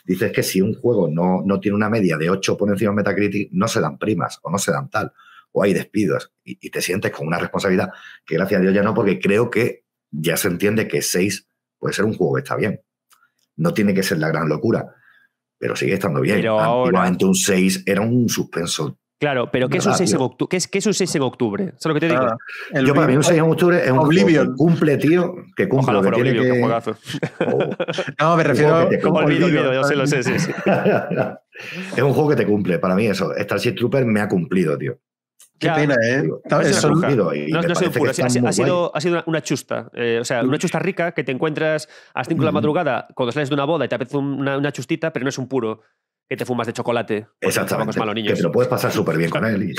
Dices que si un juego no, no tiene una media de 8 por encima de Metacritic, no se dan primas o no se dan tal. O hay despidos y, y te sientes con una responsabilidad que gracias a Dios ya no, porque creo que ya se entiende que seis puede ser un juego que está bien no tiene que ser la gran locura, pero sigue estando bien. Pero Antiguamente un 6 era un suspenso
Claro, pero ¿qué es, un 6 en octubre? ¿Qué, es, lo que te digo? Ah, yo para mí un 6 en octubre es un Oblivion. Que
cumple, tío, que cumple. Ojalá fuera que Oblivion, oh. No, me refiero... Como olvido, vídeo, yo sé, lo sé, sí, (laughs) es un juego que te cumple, para mí eso. Starship Trooper me ha cumplido, tío. Qué pena, ¿eh? No, no puro. Ha, sido,
ha, sido, una, chusta. Eh, o sea, una chusta rica que te encuentras a las 5 de la madrugada cuando sales de una boda y te apetece una, chustita, pero no es un puro que te fumas de chocolate.
Exactamente. Que te lo puedes pasar súper bien con él.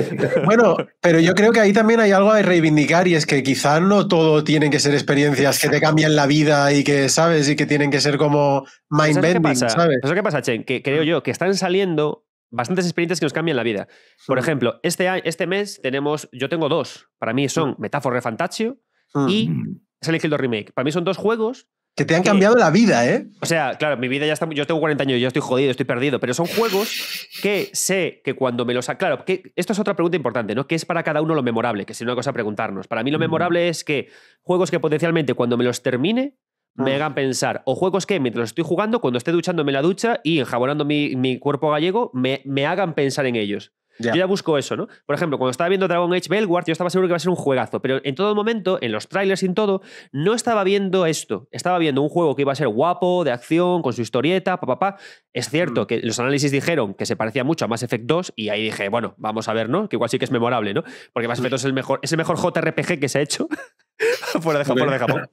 (laughs)
bueno, pero yo creo que ahí también hay algo a reivindicar y es que quizás no todo tienen que ser experiencias que te cambian la vida y que, ¿sabes? Y que tienen que ser como mind-bending, ¿sabes? ¿Sabes
qué pasa, Chen? Que creo mm. yo que están saliendo bastantes experiencias que nos cambian la vida. Por ejemplo, este, este mes tenemos, yo tengo dos, para mí son mm. Metaphor Fantasio mm. y mm. Silent Hill Remake. Para mí son dos juegos
que te han cambiado la vida, ¿eh?
O sea, claro, mi vida ya está. Yo tengo 40 años, yo estoy jodido, estoy perdido, pero son juegos que sé que cuando me los. Claro, que esto es otra pregunta importante, ¿no? ¿Qué es para cada uno lo memorable? Que es una cosa preguntarnos. Para mí lo memorable es que juegos que potencialmente cuando me los termine me ah. hagan pensar. O juegos que mientras estoy jugando, cuando esté duchándome la ducha y enjabonando mi, mi cuerpo gallego, me, me, hagan pensar en ellos. Yo ya busco eso, ¿no? Por ejemplo, cuando estaba viendo Dragon Age Bellwart yo estaba seguro que iba a ser un juegazo, pero en todo momento, en los trailers y en todo, no estaba viendo esto. Estaba viendo un juego que iba a ser guapo, de acción, con su historieta, papá. Es cierto mm. que los análisis dijeron que se parecía mucho a Mass Effect 2 y ahí dije, bueno, vamos a ver, ¿no? Que igual sí que es memorable, ¿no? Porque Mass Effect es el mejor, es mejor JRPG que se ha hecho. (laughs) fuera de Japón,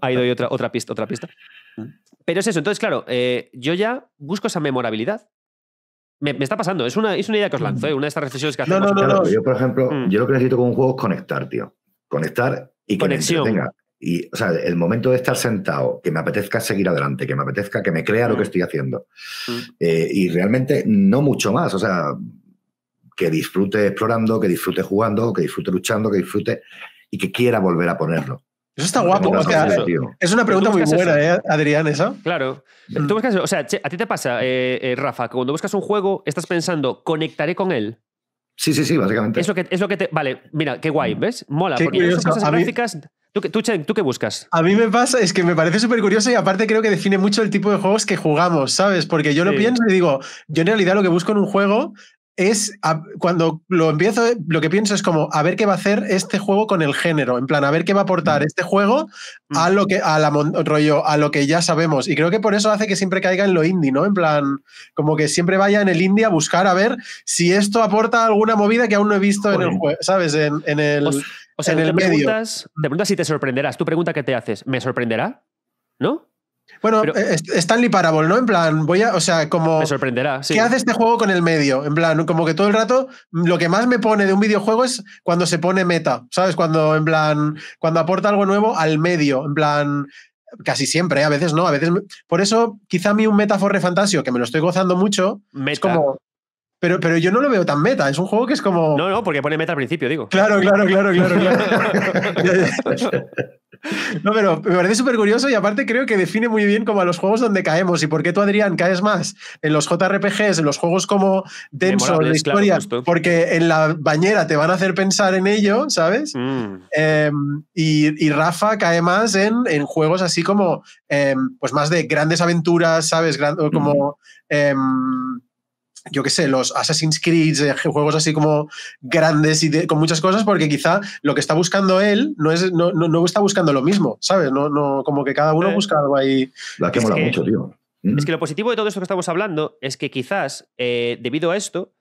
Ahí doy otra, otra pista, otra pista. Mm. Pero es eso, entonces, claro, eh, yo ya busco esa memorabilidad. Me, está pasando, es una, es idea que os lanzo, ¿eh? una de estas reflexiones que hacemos. No, no, no, yo por
ejemplo, mm. yo lo que necesito con un juego es conectar, tío. Conectar y que Conexión. me entretenga. Y, o sea, el momento de estar sentado, que me apetezca seguir adelante, que me apetezca que me crea lo que mm. estoy haciendo. Mm. Eh, y realmente no mucho más, o sea, que disfrute explorando, que disfrute jugando, que disfrute luchando, que disfrute y que quiera volver a ponerlo. Eso está guapo. es una pregunta muy buena, ¿eh, Adrián, mm. eso.
Claro. O sea, a ti te pasa, eh, eh, Rafa, que cuando buscas un juego, estás pensando, conectaré con él.
Sí, sí, sí, básicamente. Es lo
que, es lo que te. Vale, mira, qué guay, mm. ¿ves? Mola. porque cosas gráficas. ¿Tú, tú, qué buscas?
A mí me pasa, es que me parece súper curioso y aparte creo que define mucho el tipo de juegos que jugamos, ¿sabes? Porque yo lo pienso y digo, yo en realidad lo que busco en un juego es cuando lo empiezo, lo que pienso es como a ver qué va a hacer este juego con el género, en plan, a ver qué va a aportar mm. este juego a mm. lo que a la rollo, a lo que ya sabemos. Y creo que por eso hace que siempre caiga en lo indie, ¿no? En plan, como que siempre vaya en el indie a buscar a ver si esto aporta alguna movida que aún no he visto en el juego, ¿sabes? En, el, sea, medio. Preguntas,
te preguntas si te sorprenderás. Tu pregunta que te haces, ¿me sorprenderá? ¿No? Bueno,
eh, Stanley Parable, ¿no? En plan, voy a, o sea, como... Me sorprenderá, sí. ¿Qué hace este juego con el medio? En plan, como que todo el rato, mm, lo que más me pone de un videojuego es cuando se pone meta, ¿sabes? Cuando, en plan, cuando aporta algo nuevo al medio, en plan, casi siempre, a veces no, a veces... Por eso, quizá a mí un metaforre Fantasio, que me lo estoy gozando mucho, es como... Pero, yo no lo veo tan meta, es un juego que es como.
No, no, porque pone meta al principio, digo.
Claro, claro, claro, claro,
claro.
(laughs) no, pero me parece súper curioso y aparte creo que define muy bien como a los juegos donde caemos y por qué tú, Adrián, caes más en los JRPGs, en los juegos como Denso, de historia, porque en la bañera te van a hacer pensar en ello, ¿sabes? Mm. Em, y, Rafa cae más en, juegos así como, em, pues más de grandes aventuras, ¿sabes? como. Mm. Em, yo qué sé, los Assassin's Creed, eh, juegos así como grandes y con muchas cosas, porque quizá lo que está buscando él no, es, no, está buscando lo mismo, ¿sabes? No, no, como que cada uno eh, busca algo ahí. La que mola
mucho, tío. Es que mm. lo positivo de todo esto que estamos hablando es que quizás, eh, debido a esto,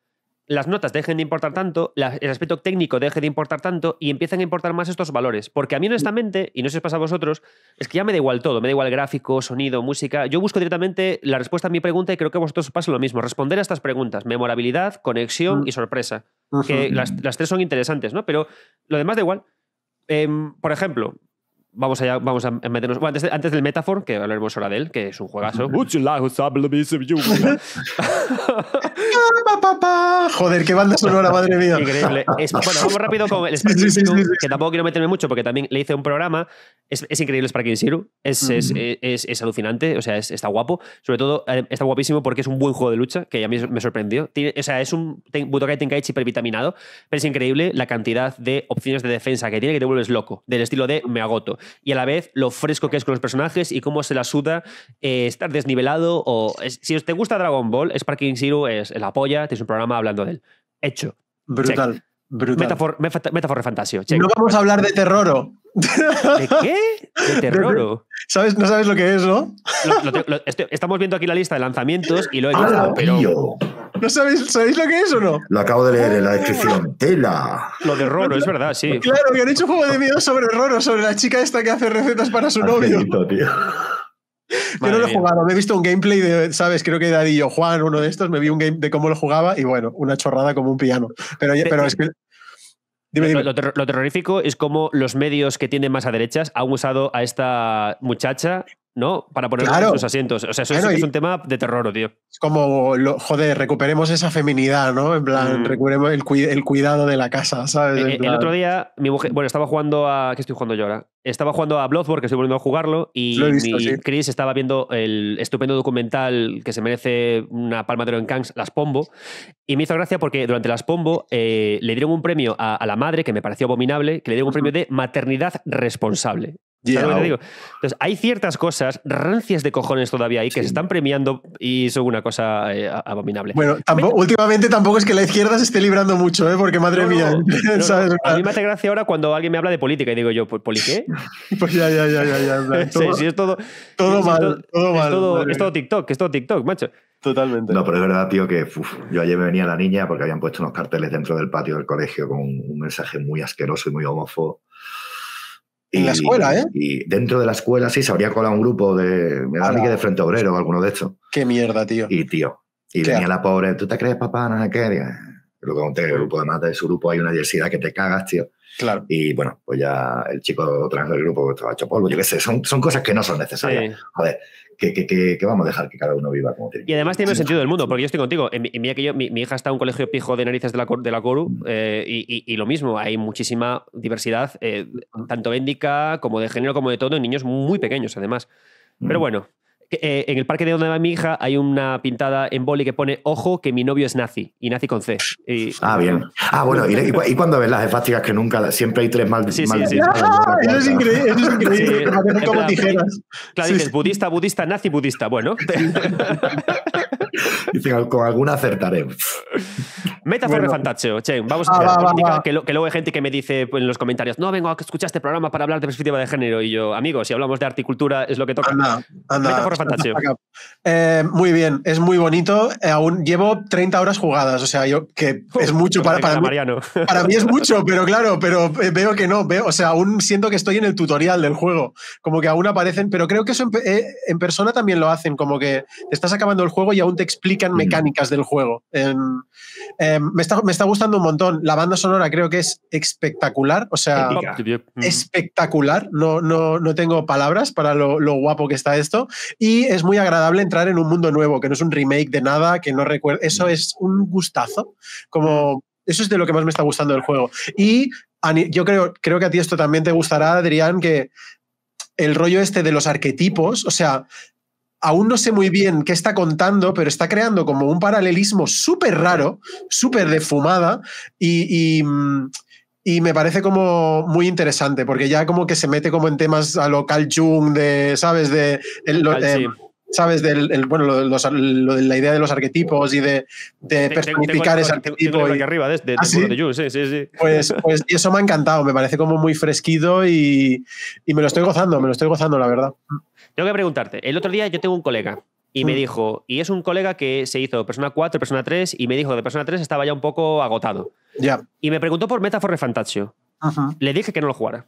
las notas dejen de importar tanto, el aspecto técnico deje de importar tanto y empiezan a importar más estos valores. Porque a mí, honestamente, y no sé si os pasa a vosotros, es que ya me da igual todo, me da igual gráfico, sonido, música. Yo busco directamente la respuesta a mi pregunta y creo que a vosotros os pasa lo mismo. Responder a estas preguntas: memorabilidad, conexión mm. y sorpresa. Que las, tres son interesantes, ¿no? Pero lo demás da igual. Em, por ejemplo, Vamos allá, vamos a meternos. antes, del Metaphor, que hablaremos ahora de él, que es un juegazo. (laughs) (laughs)
Joder, qué banda sonora, madre mía. Increíble. bueno, vamos
rápido con el Sparking que tampoco quiero meterme mucho porque también le hice un programa. Es, increíble Sparking Zero. Es, eh, es, es, alucinante, o sea, está guapo. Sobre todo, eh, está guapísimo porque es un buen juego de lucha, que a mí me sorprendió. o sea, es un ten, hipervitaminado, pero es increíble la cantidad de opciones de defensa que tiene que te vuelves loco, del estilo de me agoto y a la vez lo fresco que es con los personajes y cómo se la suda eh, estar desnivelado. o Si te gusta Dragon Ball, Sparking Zero es el apoya tienes un programa hablando de él. Hecho. Brutal. Metafor, metáfora Fantasio. No vamos a hablar de terroro. ¿De qué? ¿De (laughs) terroro? ¿Sabes, no sabes lo que es, ¿no? Este, estamos viendo aquí la lista de lanzamientos y lo he visto,
¿No sabéis, lo que es o no? Lo acabo de leer en la descripción. ¡Tela! Lo de Roro, es verdad, sí. Claro, que han hecho juego de miedo
sobre Roro, sobre la chica esta que hace recetas para su novio. Tío. Yo no lo he jugado, me he visto un gameplay de, ¿sabes? Creo que Dadillo Juan, uno de estos, me vi un game de cómo lo jugaba y bueno, una chorrada como un piano. Pero, pero es que lo,
terrorífico es cómo los medios que tienen más a derechas han usado a esta muchacha ¿no? Para poner sus asientos. O sea, eso es un tema de terror, tío.
Es como, joder, recuperemos esa feminidad, ¿no? En plan, mm. recuperemos el, cuidado de la casa, ¿sabes? el, otro
día, mi mujer, bueno, estaba jugando a... ¿Qué estoy jugando yo ahora? Estaba jugando a Bloodborne, que estoy volviendo a jugarlo, y Chris estaba viendo el estupendo documental que se merece una palma de oro en Kangs, Las Pombo, y me hizo gracia porque durante Las Pombo eh, le dieron un premio a, la madre, que me pareció abominable, que le dieron un premio de maternidad responsable. Entonces, hay ciertas cosas rancias de cojones todavía ahí que se están premiando y son una cosa eh, abominable. Bueno,
últimamente tampoco es que la izquierda se esté librando mucho, ¿eh? porque madre mía. (laughs)
A mí me hace gracia ahora cuando alguien me habla de política y digo yo, pues (laughs) pues ya, ya, ya, ya. ya (laughs) sí, sí, es todo, todo mal. todo, mal, es todo, TikTok, es todo TikTok, macho. Totalmente. No, pero
es verdad, tío, que yo ayer me venía la niña porque habían puesto unos carteles dentro del patio del colegio con un mensaje muy asqueroso y muy homófobo y, la escuela, ¿eh? Y dentro de la escuela sí se habría colado un grupo de. Me de Frente Obrero o alguno de estos. Qué mierda, tío. Y tío. Y venía la pobre, ¿tú te crees, papá? No sé qué lo que conté, el grupo de Mata de su grupo hay una diversidad que te cagas, tío. Claro. Y bueno, pues ya el chico trans del grupo estaba hecho polvo, yo qué sé, son, cosas que no son necesarias. a ver, que, que, vamos a dejar que cada uno viva como tiene.
Y además tiene el sentido del mundo, porque yo estoy contigo. mi, hija está en un colegio pijo de narices de la, de la Coru eh, y, y, lo mismo, hay muchísima diversidad, eh, tanto béndica como de género como de todo, en niños muy pequeños además. Pero bueno. Eh, en el parque de donde va mi hija hay una pintada en boli que pone ojo que mi novio es nazi y nazi con C.
ah, bien. Ah, bueno, y, cuando ves las hepáticas que nunca, siempre hay tres mal. Sí, eso es increíble, eso es increíble. como claro, tijeras. budista, budista, nazi, budista.
Bueno. (laughs)
con alguna acertaré.
Metáfora bueno. Che, vamos ah, a Que, luego hay gente que me dice en los comentarios, no vengo a escuchar este programa para hablar de perspectiva de género. Y yo, amigos, si hablamos de articultura es lo que toca. Anda, anda fantástico.
Eh, muy bien, es muy bonito. Eh, aún llevo 30 horas jugadas, o sea, yo que es mucho para, para, Mariano.
para mí es (laughs) mucho,
pero claro, pero eh, veo que no, veo, o sea, aún siento que estoy en el tutorial del juego, como que aún aparecen, pero creo que eso en, persona también lo hacen, como que te estás acabando el juego y aún te explican mm. mecánicas del juego. Em, em, me, está, gustando un montón. La banda sonora creo que es espectacular, o sea,
mm.
espectacular. No, no, tengo palabras para lo, lo guapo que está esto. Y es muy agradable entrar en un mundo nuevo, que no es un remake de nada, que no recuerdo. Eso mm. es un gustazo. Como. Eso es de lo que más me está gustando del juego. Y yo creo, creo que a ti esto también te gustará, Adrián, que el rollo este de los arquetipos, o sea, aún no sé muy bien qué está contando, pero está creando como un paralelismo súper raro, súper defumada y mm, y me parece como muy interesante, porque ya como que se mete como en temas a lo Carl Jung, de, ¿sabes? De, eh, ¿Sabes? Del, bueno, la idea de los arquetipos y de, personificar ese arquetipo. Y,
arriba, de, este, de, ah, de Jung, sí, sí,
Pues, pues eso me ha encantado, me parece como muy fresquido y, y me lo estoy gozando, me lo estoy gozando, la verdad.
Tengo que preguntarte, el otro día yo tengo un colega y me hmm. dijo, y es un colega que se hizo Persona 4, Persona 3, y me dijo que de Persona 3 estaba ya un poco agotado. Ya. Y me preguntó por Metaphor Fantasio. Le dije que no lo jugara.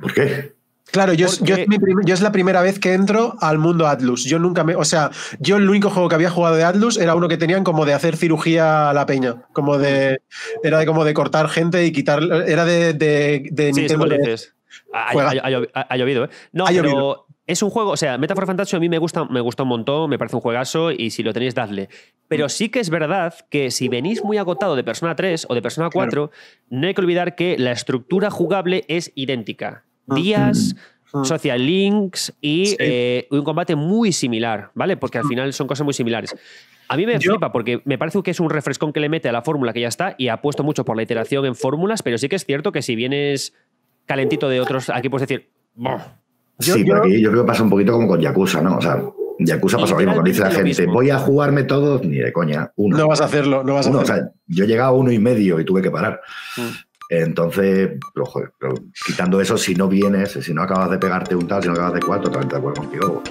¿Por qué?
Claro, yo, es la primera vez que entro al mundo Atlus. Yo nunca me. O sea, yo el único juego que había jugado de Atlus era uno que tenían como de hacer cirugía a la peña. Como de. Era de como de cortar gente y quitar. Era de. de, de
ha, llovido, ¿eh? No, pero es un juego, o sea, Metaphor Fantasio a mí me gusta, me un montón, me parece un juegazo y si lo tenéis, dadle. Pero mm. sí que es verdad que si venís muy agotado de Persona 3 o de Persona 4, no hay que olvidar que la estructura jugable es idéntica. Ah. Días, mm. ah. social links y eh, un combate muy similar, ¿vale? Porque al mm. final son cosas muy similares. A mí me flipa porque me parece que es un refrescón que le mete a la fórmula que ya está y apuesto mucho por la iteración en fórmulas, pero sí que es cierto que si vienes calentito de otros, aquí puedes decir,
sí, pero aquí yo creo que pasa un poquito como con Yakuza, ¿no? O sea, Yakuza pasa lo mismo, cuando dice la gente, voy a jugarme todos, ni de coña, uno. No vas a hacerlo, no vas a hacerlo. O sea, yo llegaba a uno y medio y tuve que parar. Mm. Entonces, joder, quitando eso, si no vienes, si no acabas de pegarte un tal, si no acabas de cuatro, totalmente de acuerdo contigo.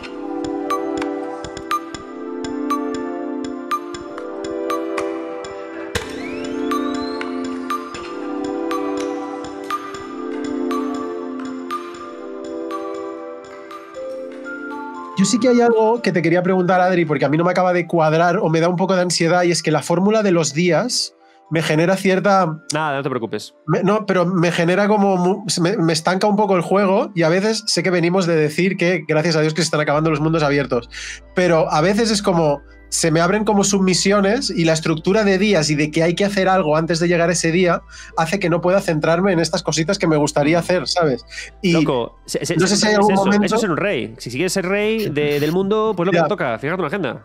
Yo sí que hay algo que te quería preguntar, Adri, porque a mí no me acaba de cuadrar o me da un poco de ansiedad, y es que la fórmula de los días me genera cierta.
Nada, no te preocupes.
no, pero me genera como. Me, me, estanca un poco el juego y a veces sé que venimos de decir que, gracias a Dios, que se están acabando los mundos abiertos. Pero a veces es como se me abren como submisiones y la estructura de días y de que hay que hacer algo antes de llegar ese día hace que no pueda centrarme en estas cositas que me gustaría hacer,
¿sabes? Loco, no sé si hay algún momento... Eso es ser un rey. Si quieres ser rey del mundo, pues lo que te toca, fíjate tu agenda.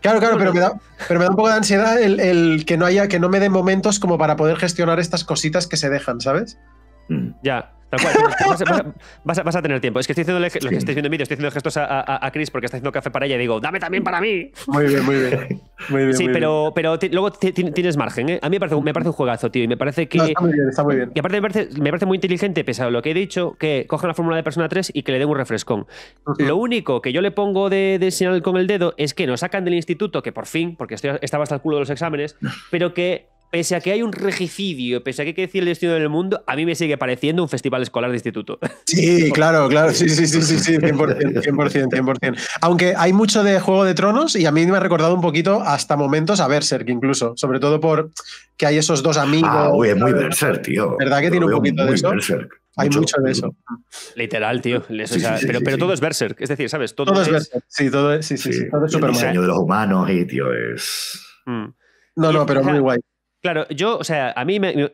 claro, claro, (laughs) pero me, da, un poco de ansiedad el, que no haya, que no me den momentos como para poder gestionar estas cositas que se dejan, ¿sabes?
Mm. Ya, Tal cual, (laughs) vas, a tener tiempo. Es que estoy haciendo lo que estáis viendo en vídeo, estoy haciendo gestos a, Chris porque está haciendo café para ella y digo, dame también para mí. Muy bien, muy bien. Muy bien sí, pero, luego tienes margen. ¿eh? A mí me parece, un juegazo, tío. Y me parece que. está muy bien, está muy bien. Y aparte me parece, muy inteligente, pesado a lo que he dicho, que coja la fórmula de Persona 3 y que le den un refrescón. Lo único que yo le pongo de, señal con el dedo es que nos sacan del instituto, que por fin, porque estaba hasta el culo de los exámenes, pero que pese a que hay un regicidio, pese a que hay que decir el destino del mundo, a mí me sigue pareciendo un festival escolar de instituto. Sí, (laughs) claro, claro, sí, sí,
sí, sí, sí 100%, 100%, 100%. Aunque hay mucho de Juego de Tronos y a mí me ha recordado un poquito hasta momentos a Berserk incluso, sobre todo por que hay esos dos amigos. Ah, es muy Berserk, tío. ¿Verdad que tiene un poquito de eso? Berserk.
Hay mucho, de eso. Literal, tío. pero, todo es Berserk. Es decir, ¿sabes? Todo, es, Berserk.
Sí, todo es, sí, sí, Todo es El diseño de los humanos y, tío, es. Mm.
No, no, pero muy guay. Claro, yo, o sea, a mí me.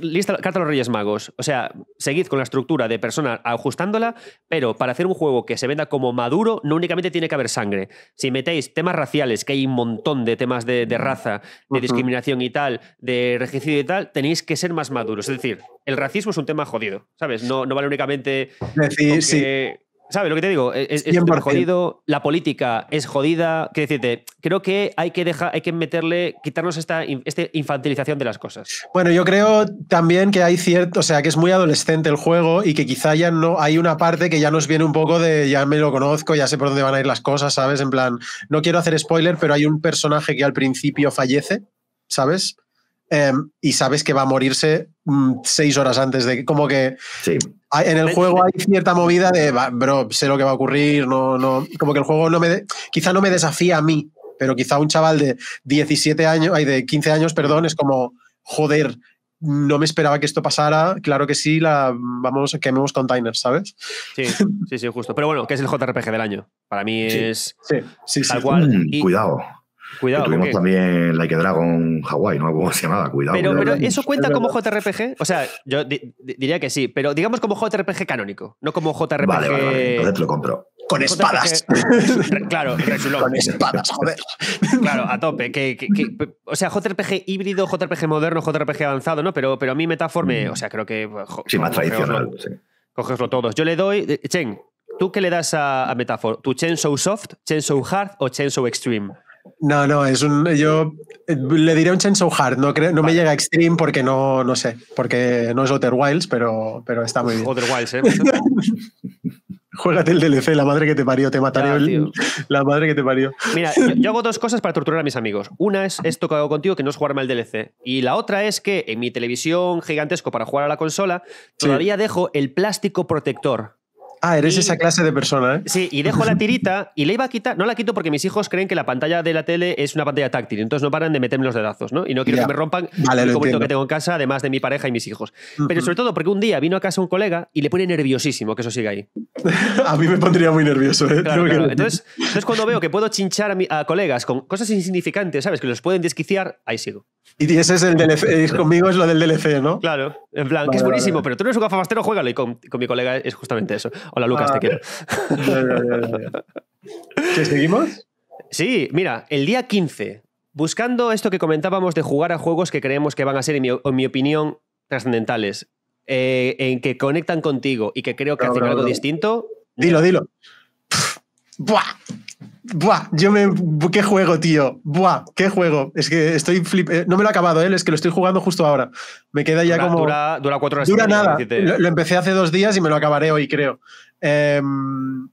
lista, carta a los Reyes Magos. O sea, seguid con la estructura de persona ajustándola, pero para hacer un juego que se venda como maduro, no únicamente tiene que haber sangre. Si metéis temas raciales, que hay un montón de temas de, raza, de discriminación y tal, de regicidio y tal, tenéis que ser más maduros. Es decir, el racismo es un tema jodido, ¿sabes? No, no vale únicamente. Decir, ¿Sabes lo que te digo? E-, e-, es, jodido, la política es jodida. Quiero decirte, creo que hay que, dejar, hay que meterle, quitarnos esta, esta, infantilización de las cosas.
Bueno, yo creo también que hay cierto, o sea, que es muy adolescente el juego y que quizá ya no, hay una parte que ya nos viene un poco de, ya me lo conozco, ya sé por dónde van a ir las cosas, ¿sabes? En plan, no quiero hacer spoiler, pero hay un personaje que al principio fallece, ¿sabes? Em, y sabes que va a morirse mm, seis horas antes de que, como que en el juego hay cierta movida de, bro, sé lo que va a ocurrir, no, no, como que el juego no me, quizá no me desafía a mí, pero quizá un chaval de 17 años, hay de 15 años, perdón, es como, joder, no me esperaba que esto pasara. Claro que sí, la,
vamos, quememos containers, ¿sabes? Sí, sí, sí, justo. Pero bueno, que es el JRPG del año. Para mí es tal cual. Mm, cuidado.
Cuidado. tuvimos también Like a Dragon Hawaii, ¿no? ¿Cómo se llamaba? Cuidado. Pero, eso cuenta como
JRPG. O sea, yo diría que sí, pero digamos como JRPG canónico, no como JRPG. Vale, te lo
compro. Con espadas.
(laughs) claro, Con (laughs) espadas, joder. Claro, a tope. o sea, JRPG híbrido, JRPG moderno, JRPG avanzado, ¿no? Pero, pero a mí metaforme mm. O sea, creo que. sí, más tradicional. Cogeslo todos. Yo le doy. Eh, Chen, ¿tú qué le das a, a Metafor? ¿Tu Chen Soft, Chen So Hard o Chen So Extreme?
No, no, es un. Yo eh, le diré un Chainsaw Hard. No, no me llega a Extreme porque no, no sé. Porque no es Outer Wilds, pero,
pero está muy bien. Outer Wilds, ¿eh? (laughs)
Juégate el DLC, la madre que te parió, te mataré.
el, la madre que te parió. Mira, yo, hago dos cosas para torturar a mis amigos. Una es esto que hago contigo, que no es jugarme al DLC. Y la otra es que en mi televisión gigantesco para jugar a la consola, todavía dejo el plástico protector Ah, eres esa clase de persona, ¿eh? Sí, y dejo la tirita y le iba a quitar. No la quito porque mis hijos creen que la pantalla de la tele es una pantalla táctil, entonces no paran de meterme los dedazos, ¿no? Y no quiero que me rompan lo el que tengo en casa, además de mi pareja y mis hijos. Pero sobre todo porque un día vino a casa un colega y le pone nerviosísimo que eso siga ahí. (laughs)
a mí me pondría muy nervioso, ¿eh? Entonces,
entonces, cuando veo que puedo chinchar a, a colegas con cosas insignificantes, ¿sabes? Que los pueden desquiciar, ahí sigo.
Y ese es el DLC, eh, conmigo es lo del DLC, ¿no? Claro,
en plan, que es buenísimo, pero tú no eres un gafamastero, juégalo. Y con, con, mi colega es justamente eso. Hola Lucas, te quiero. ¿Qué seguimos? Sí, mira, el día 15, buscando esto que comentábamos de jugar a juegos que creemos que van a ser, en mi, opinión, trascendentales, eh, en que conectan contigo y que creo que hacen algo distinto. Dilo, dilo. ¡Buah!
¡Buah! Yo me. ¡Qué juego, tío! ¡Buah! ¡Qué juego! Es que estoy flip. Eh, no me lo he acabado, él, eh, es que lo estoy jugando justo ahora. Me queda ya como. Dura, cuatro horas. Dura nada. Lo, empecé hace dos días y me lo acabaré hoy, creo. Em,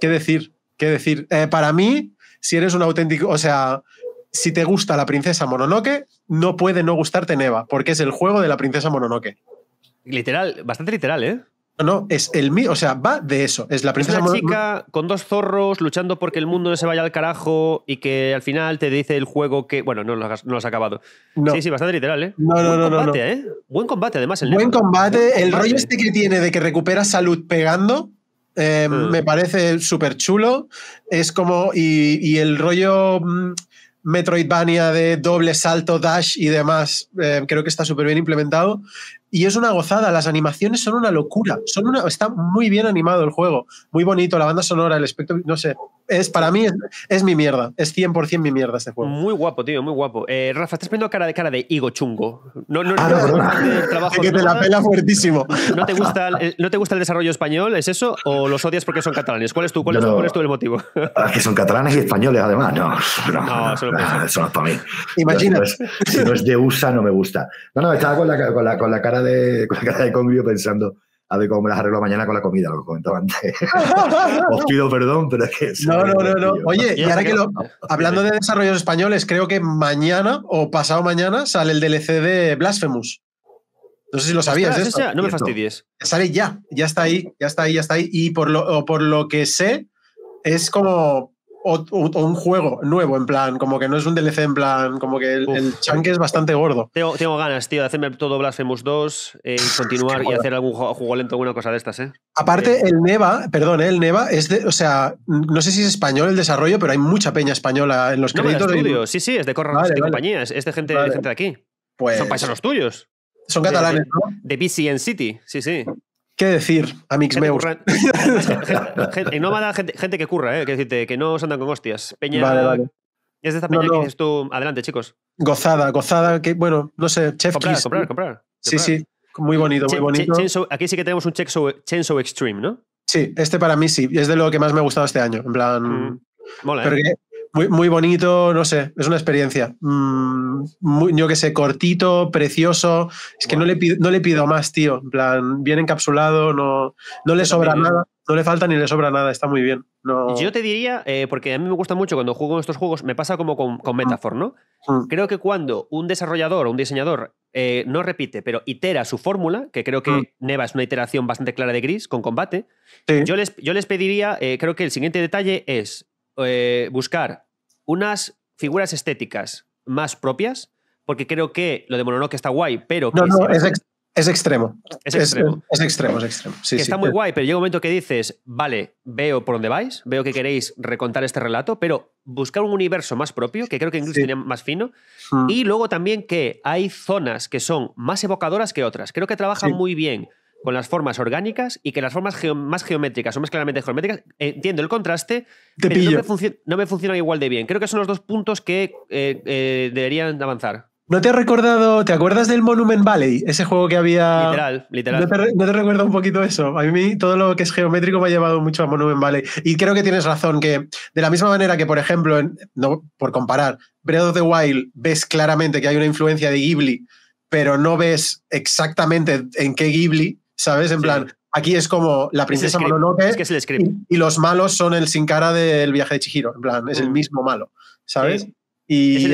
¿Qué decir? ¿Qué decir? Eh, para mí, si eres un auténtico. O sea, si te gusta la princesa Mononoke, no puede no gustarte Neva, porque es el juego de la princesa Mononoke.
Literal, bastante
literal, ¿eh? No, es el mío, o sea, va de eso. Es la princesa. Es una chica
con dos zorros luchando porque el mundo no se vaya al carajo y que al final te dice el juego que. Bueno, no lo has, acabado. Sí, sí, bastante literal, ¿eh? No, no, Buen combate, ¿eh? Buen combate, además. El Buen combate. el rollo este
que tiene de que recupera salud pegando. Eh, hmm. Me parece súper chulo. Es como. Y, el rollo. Mm, Metroidvania de doble salto, dash y demás, eh, creo que está súper bien implementado y es una gozada. Las animaciones son una locura. Son una, está muy bien animado el juego. Muy bonito, la banda sonora, el espectro. No sé.
Es, para mí es, mi mierda. Es 100% mi mierda este juego. Muy guapo, tío, muy guapo. Eh, Rafa, estás poniendo cara de cara de higo chungo. No, no, ah, no, no, trabajo, (laughs) que te la
pela fuertísimo.
¿No te, gusta el, ¿No te gusta el desarrollo español? ¿Es eso? ¿O los odias porque son catalanes? ¿Cuál es tu, cuál es, cuál tu el motivo?
Ah, que son catalanes y españoles, además. No, no, eso, eso no es para mí. Imagina. Si no es de USA, no me gusta. No, no, estaba con la, con la, con la cara de, (laughs) con pensando a ver cómo me las arreglo mañana con la comida, lo comentaba antes. (laughs) Os pido perdón, pero es que... No, no, no, no. Oye, y que lo...
Hablando de desarrollos españoles, creo que mañana o pasado mañana sale el DLC de Blasphemous. No sé si lo sabías. no me fastidies. Sale ya, ya está ahí, ya está ahí, ya está ahí. Y por lo, por lo que sé, es como o, un juego nuevo, en plan, como que no es un DLC, en plan, como que el, chanque es bastante
gordo. Tengo, ganas, tío, de hacerme todo Blasphemous 2 eh, y continuar y hacer algún juego, lento, alguna cosa de estas, ¿eh?
Aparte, eh. el Neva, perdón, eh, el Neva es de, o sea, no sé si es español el desarrollo, pero hay mucha peña española en los créditos. créditos. De... Sí, sí, es de Corra vale, compañías,
es de gente, de aquí. Son pues paisanos tuyos. Son catalanes, de, ¿no? De BCN City, sí, sí.
¿Qué decir, amigos meus?
(laughs) gente, nómada, gente, gente, que curra, ¿eh? Que decirte, que no os andan con hostias. Peña, Es de esta peña que dices tú, adelante, chicos.
Gozada, gozada, que bueno, no sé, chef comprar, Kiss. Comprar, comprar, Sí, sí, muy bonito, muy bonito. aquí sí que
tenemos un Chainsaw Extreme, ¿no?
Sí, este para mí sí, es de lo que más me ha gustado este año, en plan... Mm, mola, muy,
bonito, no sé, es una experiencia.
Mm,
yo que sé, cortito, precioso. Es que no, le pido, no le pido más, tío. En plan, bien encapsulado, no, no le sobra nada, no le falta ni le sobra nada, está muy bien. No... Yo te
diría, eh, porque a mí me gusta mucho cuando juego estos juegos, me pasa como con, con mm. Metaphor, ¿no? Mm. Creo que cuando un desarrollador o un diseñador eh, no repite, pero itera su fórmula, que creo que Neva es una iteración bastante clara de gris con combate, yo, les, yo les pediría, eh, creo que el siguiente detalle es eh, buscar unas figuras estéticas más propias, porque creo que lo de Mononoke está guay, pero... no, no, es, extremo.
Es extremo. Es, extremo, está muy
guay, pero llega un momento que dices, vale, veo por dónde vais, veo que queréis recontar este relato, pero buscar un universo más propio, que creo que incluso tiene más fino, mm. y luego también que hay zonas que son más evocadoras que otras. Creo que trabajan muy bien con las formas orgánicas y que las formas más geométricas o más claramente geométricas, entiendo el contraste, pero No, me funciona funcionan igual de bien. Creo que son los dos puntos que eh, eh, deberían avanzar.
¿No te has recordado, te acuerdas del Monument Valley? Ese juego que había... Literal, literal. ¿No te, recuerdo un poquito eso? A mí todo lo que es geométrico me ha llevado mucho a Monument Valley. Y creo que tienes razón, que de la misma manera que, por ejemplo, por comparar, Breath of the Wild ves claramente que hay una influencia de Ghibli, pero no ves exactamente en qué Ghibli, ¿sabes? En plan, aquí es como la princesa Mononoke que Y, los malos son el sin cara del
viaje de Chihiro, en plan, es el mm. mismo malo,
¿sabes? Y,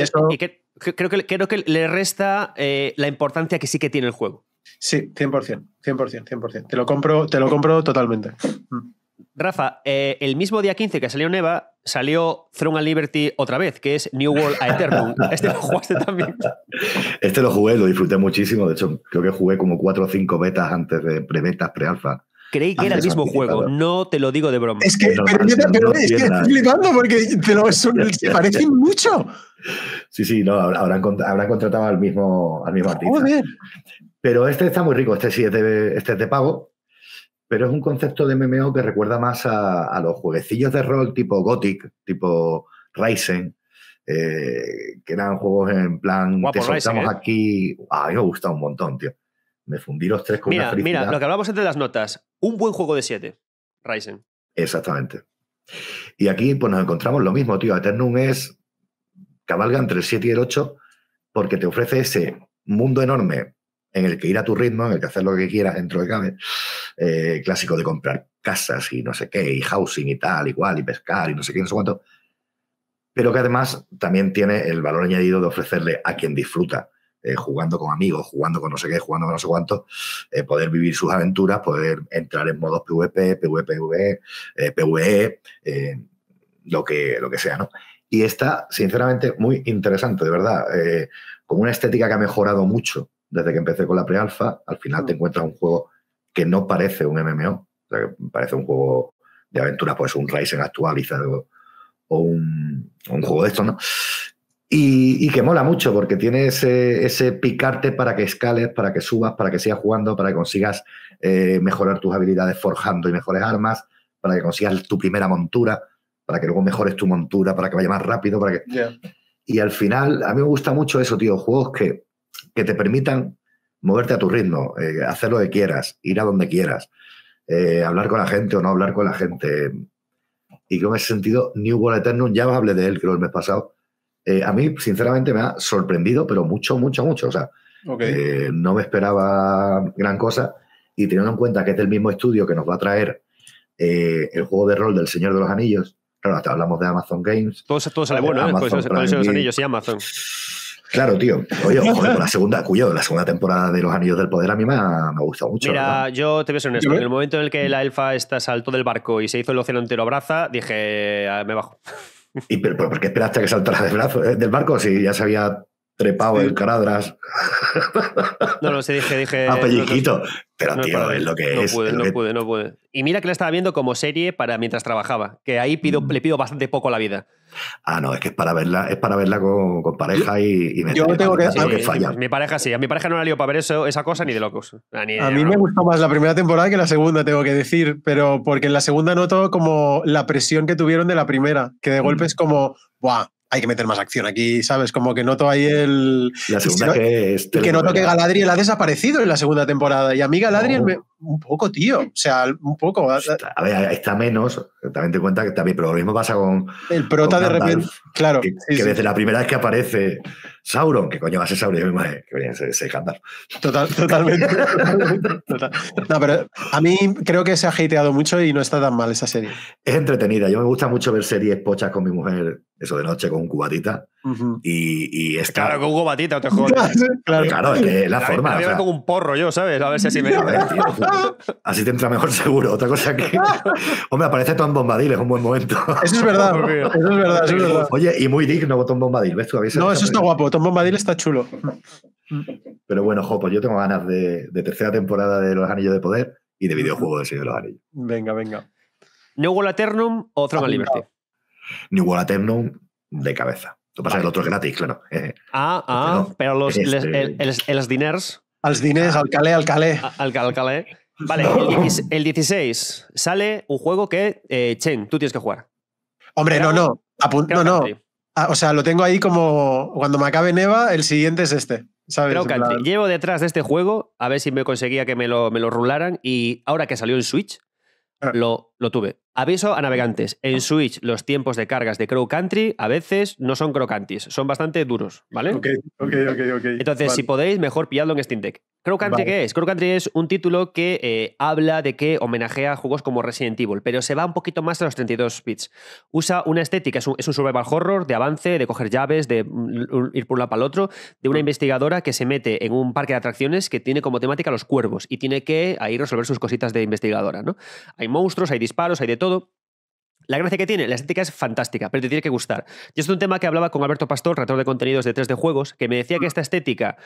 creo, que, que le resta eh, la importancia que sí que tiene el juego. Sí, 100%, 100%, 100%.
Te lo compro, te lo compro totalmente. Mm.
Rafa, eh, el mismo día 15 que salió Neva, salió Throne and Liberty otra vez, que es New World a (laughs) Este lo jugaste también.
Este lo jugué, lo disfruté muchísimo. De hecho, creo que jugué como cuatro o cinco betas antes de pre-betas, pre Creí que era el mismo juego, no te lo digo de broma. Es que, pero, es que estoy flipando porque te (laughs) se parecen mucho. Sí, sí, no, habrán, contratado al mismo, al mismo artista. Pero este está muy rico, este sí este es de pago pero es un concepto de MMO que recuerda más a, los jueguecillos de rol tipo Gothic, tipo Ryzen, eh, que eran juegos en plan, te soltamos ¿eh? aquí. Ah, a mí me gusta un montón, tío. Me fundí los tres con una una Mira, lo que hablamos entre
las notas, un buen juego de 7, Ryzen.
Exactamente. Y aquí pues nos encontramos lo mismo, tío. Eternum es cabalga entre el 7 y el 8 porque te ofrece ese mundo enorme en el que ir a tu ritmo, en el que hacer lo que quieras dentro de cabe, eh, clásico de comprar casas y no sé qué, y housing y tal, igual, y pescar y no sé qué, no sé cuánto, pero que además también tiene el valor añadido de ofrecerle a quien disfruta eh, jugando con amigos, jugando con no sé qué, jugando con no sé cuánto, eh, poder vivir sus aventuras, poder entrar en modos PvP, PvPV, PvE, lo, que, lo que sea, ¿no? Y está, sinceramente, muy interesante, de verdad, con una estética que ha mejorado mucho desde que empecé con la pre prealfa, al final te mm. encuentras un juego que no parece un MMO, o sea, que parece un juego de aventura, pues un Ryzen actualizado o un, juego de estos, ¿no? Y, que mola mucho porque tiene ese, picarte para que escales, para que subas, para que sigas jugando, para que consigas eh, mejorar tus habilidades forjando y mejores armas, para que consigas tu primera montura, para que luego mejores tu montura, para que vaya más rápido, para que... Y al final, a mí me gusta mucho eso, tío, juegos que que te permitan moverte a tu ritmo, eh, hacer lo que quieras, ir a donde quieras, eh, hablar con la gente o no hablar con la gente. Y con ese sentido, New World Eternum, ya hablé de él, creo, el mes pasado. Eh, a mí, sinceramente, me ha sorprendido, pero mucho, mucho, mucho. O sea, no me esperaba gran cosa. Y teniendo en cuenta que es el mismo estudio que nos va a traer el juego de rol del Señor de los Anillos, claro, hasta hablamos de Amazon Games.
Todo, sale bueno, Amazon, ¿eh? los Anillos y Amazon.
Claro, tío. Oye, (laughs) la segunda, cuyo, la segunda temporada de Los Anillos del Poder a mí me ha, gustado mucho. Mira,
yo te voy a ser honesto. En el momento en el que la elfa está saltó del barco y se hizo el océano entero braza, dije, ah, me bajo.
¿Y pero, por qué esperaste que saltara eh, del, barco si ya sabía...? trepado el caradras.
No, no sé, dije, dije. (laughs) A
pero, tío, es lo que es. no
puede, no puede. Y mira que la estaba viendo como serie para mientras trabajaba, que ahí pido, mm. le pido bastante
poco la vida. Ah, no, es que es para verla, es para verla con, pareja y, y me Yo no tengo que,
Mi pareja sí, a mi pareja no la lío para ver eso, esa cosa ni de locos. a mí
me gustó más la primera temporada
que la segunda, tengo que decir, pero porque en la segunda noto como la presión que tuvieron de la primera, que de mm. golpe es como, ¡buah! hay que meter más acción aquí, ¿sabes? Como que noto ahí el. que Que noto que Galadriel ha desaparecido en la segunda temporada. Y a mí Galadriel,
un poco, tío. O sea, un poco. a pues, ver, está menos. También te cuenta que también, pero lo mismo pasa con. El prota de repente. Claro. Que, desde la primera vez que aparece Sauron, que coño va a ser Sauron? Yo me imagino que ese, ese Total, totalmente. No, pero a mí creo que se ha hateado mucho y no está tan mal esa serie. Es entretenida. Yo me gusta mucho ver series pochas con mi mujer, eso de noche con un cubatita. Y, y está. Claro, con batita o te jodas. (laughs) claro, claro es que la, la forma. Me o un porro yo, ¿sabes? A ver si así me. así te entra mejor seguro. Otra cosa que. (laughs) Hombre, aparece Tom Bombadil, es un buen momento. Eso es verdad, (laughs) eso es verdad, eso es Oye, y muy digno Tom Bombadil, ¿ves tú? No, eso está guapo. Tom Bombadil está chulo. Pero bueno, jo, pues yo tengo ganas de, tercera temporada de Los Anillos de Poder y de videojuegos de Señor de los Anillos.
Venga, venga. ¿New World Eternum o Throne Liberty?
New World Eternum de cabeza. Lo que pasa otro que otro es gratis, claro. (laughs) Este
ah, ah, los, este diners... Los diners, al calé, al calé. Vale, el 16 sale un juego que, eh, Chen, tú tienes que jugar.
Hombre, no, no. no, no. Ah, o sea, lo tengo ahí como cuando me acabe Neva, el siguiente es este. ¿sabes?
llevo detrás de este juego a ver si me conseguía que me lo, me lo rularan y ahora que salió en Switch, ah. lo, lo tuve. Aviso a navegantes, en Switch los tiempos de cargas de Crow Country a veces no son crocantis, son bastante duros, ¿vale?
Ok, ok, ok,
Entonces, si podéis, mejor pilladlo en Steam Deck. Crow Country, ¿qué es? Crow Country es un título que eh, habla de que homenajea juegos como Resident Evil, pero se va un poquito más a los 32 bits. Usa una estética, es un, survival horror de avance, de coger llaves, de mm, ir por un lado para el otro, de una ah. investigadora que se mete en un parque de atracciones que tiene como temática los cuervos y tiene que ahí resolver sus cositas de investigadora, ¿no? Hay monstruos, hay disparos, hay de todo todo, la gracia que tiene, la estética es fantástica, pero te tiene que gustar. Y es un tema que hablaba con Alberto Pastor, rector de contenidos de 3D Juegos, que me decía que mm. esta estética,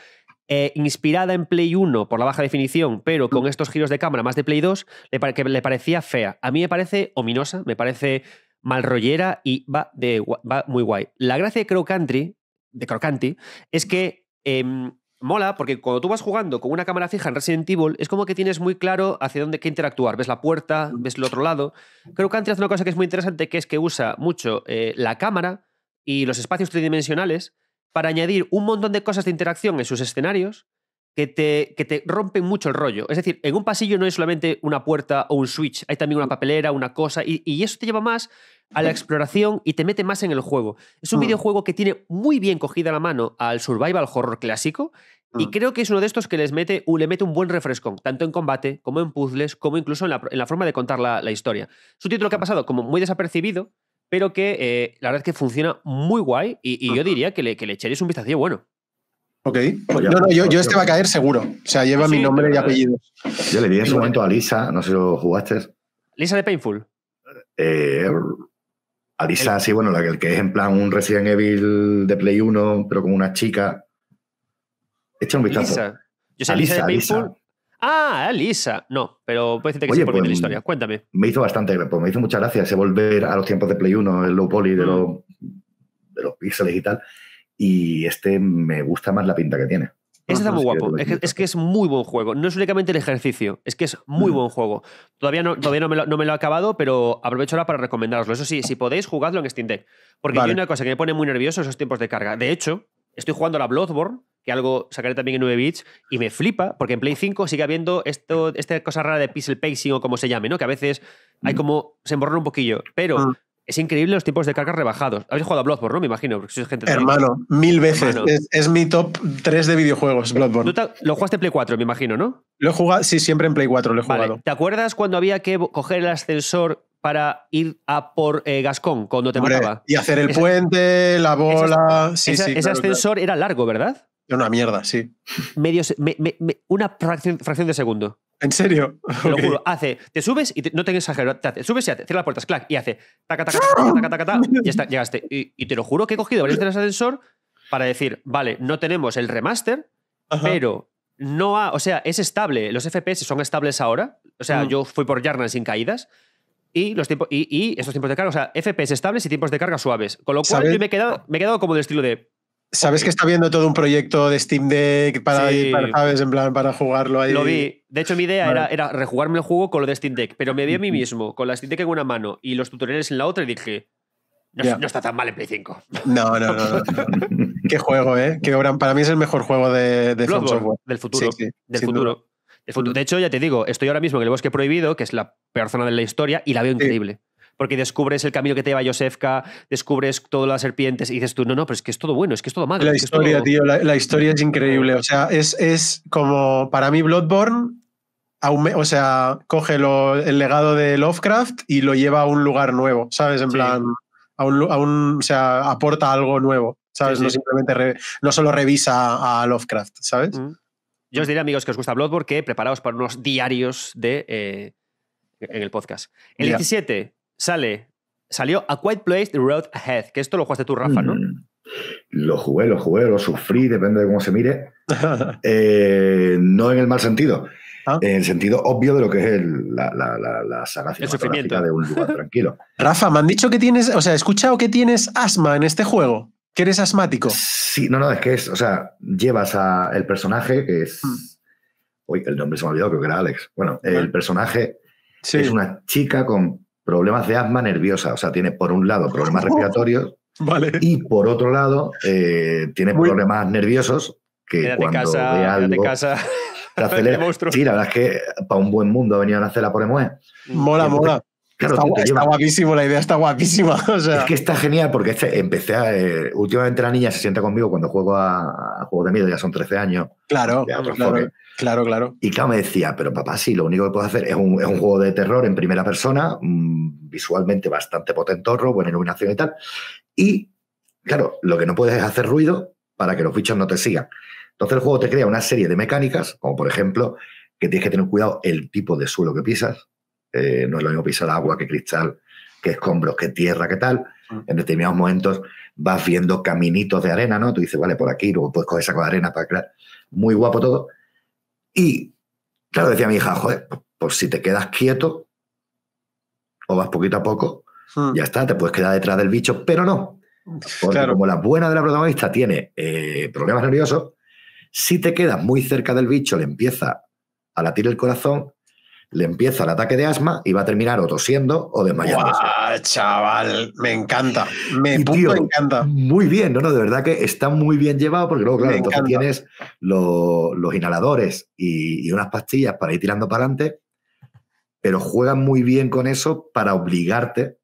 eh, inspirada en Play 1 por la baja definición, pero con mm. estos giros de cámara más de Play 2, le, que le parecía fea. A mí me parece ominosa, me parece malrollera y va, de, va muy guay. La gracia de Crow Country, de Crocanti, es mm. que em, mola porque cuando tú vas jugando con una cámara fija en Resident Evil, es como que tienes muy claro hacia dónde que interactuar. Ves la puerta, ves el otro lado. Creo que Antri hace una cosa que es muy interesante, que es que usa mucho eh, la cámara y los espacios tridimensionales para añadir un montón de cosas de interacción en sus escenarios que te, que te rompen mucho el rollo. Es decir, en un pasillo no es solamente una puerta o un switch, hay también una mm. papelera, una cosa, y, y eso te lleva más a la exploración y te mete más en el juego. Es un mm. videojuego que tiene muy bien cogida la mano al survival horror clásico y mm. creo que es uno de estos que les mete, le mete un buen refrescón, tanto en combate como en puzzles, como incluso en la, forma de contar la, historia. Es un título que ha pasado como muy desapercibido, pero que eh, la verdad es que funciona muy guay y, yo diría que le, que le un vistazo bueno. Ok.
Pues no, no, yo, este va a
caer seguro. O sea, lleva mi nombre y eh, apellido.
Yo le di en su momento a Lisa, no sé si lo jugaste. ¿Lisa de Painful? Eh, a Lisa, sí, bueno, la el que es en plan un Resident Evil de Play 1, pero con una chica. Echa un vistazo. Lisa. Yo sé Lisa, de Painful.
Ah, Lisa. No, pero puedes decirte que Oye, sí por la pues, historia. Cuéntame.
Me hizo bastante, pues me hizo mucha gracia ese volver a los tiempos de Play 1, el low poly de mm. los, de los píxeles y tal y este me gusta más la pinta que tiene. Este está muy guapo. Es
que, es muy buen juego. No es únicamente el ejercicio, es que es muy buen juego. Todavía, no, no, me lo, no he acabado, pero aprovecho ahora para recomendaroslo. Eso sí, si podéis, jugadlo en Steam Deck. Porque hay una cosa que me pone muy nervioso esos tiempos de carga. De hecho, estoy jugando a la Bloodborne, que algo sacaré también en 9 bits, y me flipa, porque en Play 5 sigue habiendo esto, esta cosa rara de pixel pacing o como se llame, ¿no? Que a veces hay mm. como. se emborrona un poquillo. Pero. Ah. Es increíble los tipos de cargas rebajados. Habéis jugado a Bloodborne, ¿no? Me imagino, gente... Hermano,
mil veces. Es, mi top 3
de videojuegos, eh, Bloodborne. lo jugaste en Play 4, me imagino, ¿no? Lo he jugado, sí, siempre en Play 4 lo he jugado. ¿Te acuerdas cuando había que coger el ascensor para ir a por eh, Gascón cuando te mataba? Y hacer el
puente, la bola... ese ascensor era largo,
¿verdad? Era una mierda, sí. una fracción de segundo. ¿En serio? Te lo juro. Hace, te subes y no te exagero, te subes y hace, cierra las puertas, clac, y hace, y ya llegaste. Y, te lo juro que he cogido varias del ascensor para decir, vale, no tenemos el remaster, pero no ha, o sea, es estable, los FPS son estables ahora, o sea, mm. yo fui por Yarnan sin caídas. Y, los tiempos, y, y, estos tiempos de carga, o sea, FPS estables y tiempos de carga suaves. Con lo cual me he quedado como del estilo de,
Sabes que está viendo todo un proyecto de Steam Deck para, para, En plan, para jugarlo ahí. Lo vi.
De hecho, mi idea era, rejugarme el juego con lo de Steam Deck, pero me vi a mí mismo con la Steam Deck en una mano y los tutoriales en la otra y dije, no, está tan mal en Play 5.
No, no, no. (laughs) Qué juego, ¿eh? Qué Para mí es el mejor juego de, futuro. del futuro. Del
futuro. De hecho, ya te digo, estoy ahora mismo en el Bosque Prohibido, que es la peor zona de la historia, y la veo increíble porque descubres el camino que te lleva Josefka, descubres todas las serpientes y dices tú, no, no, pero es que es todo bueno, es que es todo malo. La historia, tío,
la, historia es increíble. O sea, es, es como para mí Bloodborne, o sea, coge el legado de Lovecraft y lo lleva a un lugar nuevo, ¿sabes? En plan, a un, aporta algo nuevo, ¿sabes? No simplemente, no solo revisa a
Lovecraft,
¿sabes? Mm. Yo os diría, amigos, que os gusta Bloodborne, que preparaos para unos diarios de... Eh, en el podcast. El 17, sale, salió A Quiet Place, The Road Ahead, que esto lo jugaste tú, Rafa, ¿no? Mm,
lo jugué, lo jugué, lo sufrí, depende de cómo se mire. (laughs) Eh, no en el mal sentido, ah. en el sentido obvio de lo que es la, la, de un lugar (laughs) tranquilo. Rafa, me han dicho que tienes, o sea, he escuchado que tienes asma en este juego, que eres asmático. Sí, no, no, es que es, o sea, llevas a el personaje que es. Mm. Uy, el nombre se me ha olvidado, creo que era Alex. Bueno, el personaje es una chica con problemas de asma nerviosa. O sea, tiene por un lado problemas (laughs) respiratorios vale. y por otro lado eh, tiene problemas nerviosos que quédate cuando casa, de casa. (laughs) sí, la verdad es que para un buen mundo ha venido a nacer la Poremue. Mola, mola está, guapísimo, la idea está guapísima. (laughs) Es que está genial porque este, empecé a. Eh, últimamente la niña se sienta conmigo cuando juego a, Juego juegos de miedo, ya son 13 años. Claro, pues, claro, claro, Y claro, me decía, pero papá, sí, lo único que puedo hacer es un, juego de terror en primera persona, mm, visualmente bastante potentorro, buena iluminación y tal. Y claro, lo que no puedes es hacer ruido para que los bichos no te sigan. Entonces el juego te crea una serie de mecánicas, como por ejemplo que tienes que tener cuidado el tipo de suelo que pisas, eh, no es lo mismo pisar agua que cristal, que escombros, que tierra, que tal. Ah. En determinados momentos vas viendo caminitos de arena, ¿no? Tú dices, vale, por aquí, luego puedes coger saco de arena para crear. Muy guapo todo. Y, claro, decía mi hija, joder, por si te quedas quieto o vas poquito a poco, ah. ya está, te puedes quedar detrás del bicho, pero no. Porque como la buena de la protagonista tiene eh, problemas nerviosos, si te quedas muy cerca del bicho, le empieza a latir el corazón le empieza el ataque de asma y va a terminar o tosiendo o desmayándose.
chaval, me encanta.
Me, encanta. Muy bien, no, de verdad que está muy bien llevado porque luego, claro, entonces tienes los, inhaladores y, unas pastillas para ir tirando para adelante, pero juegan muy bien con eso para obligarte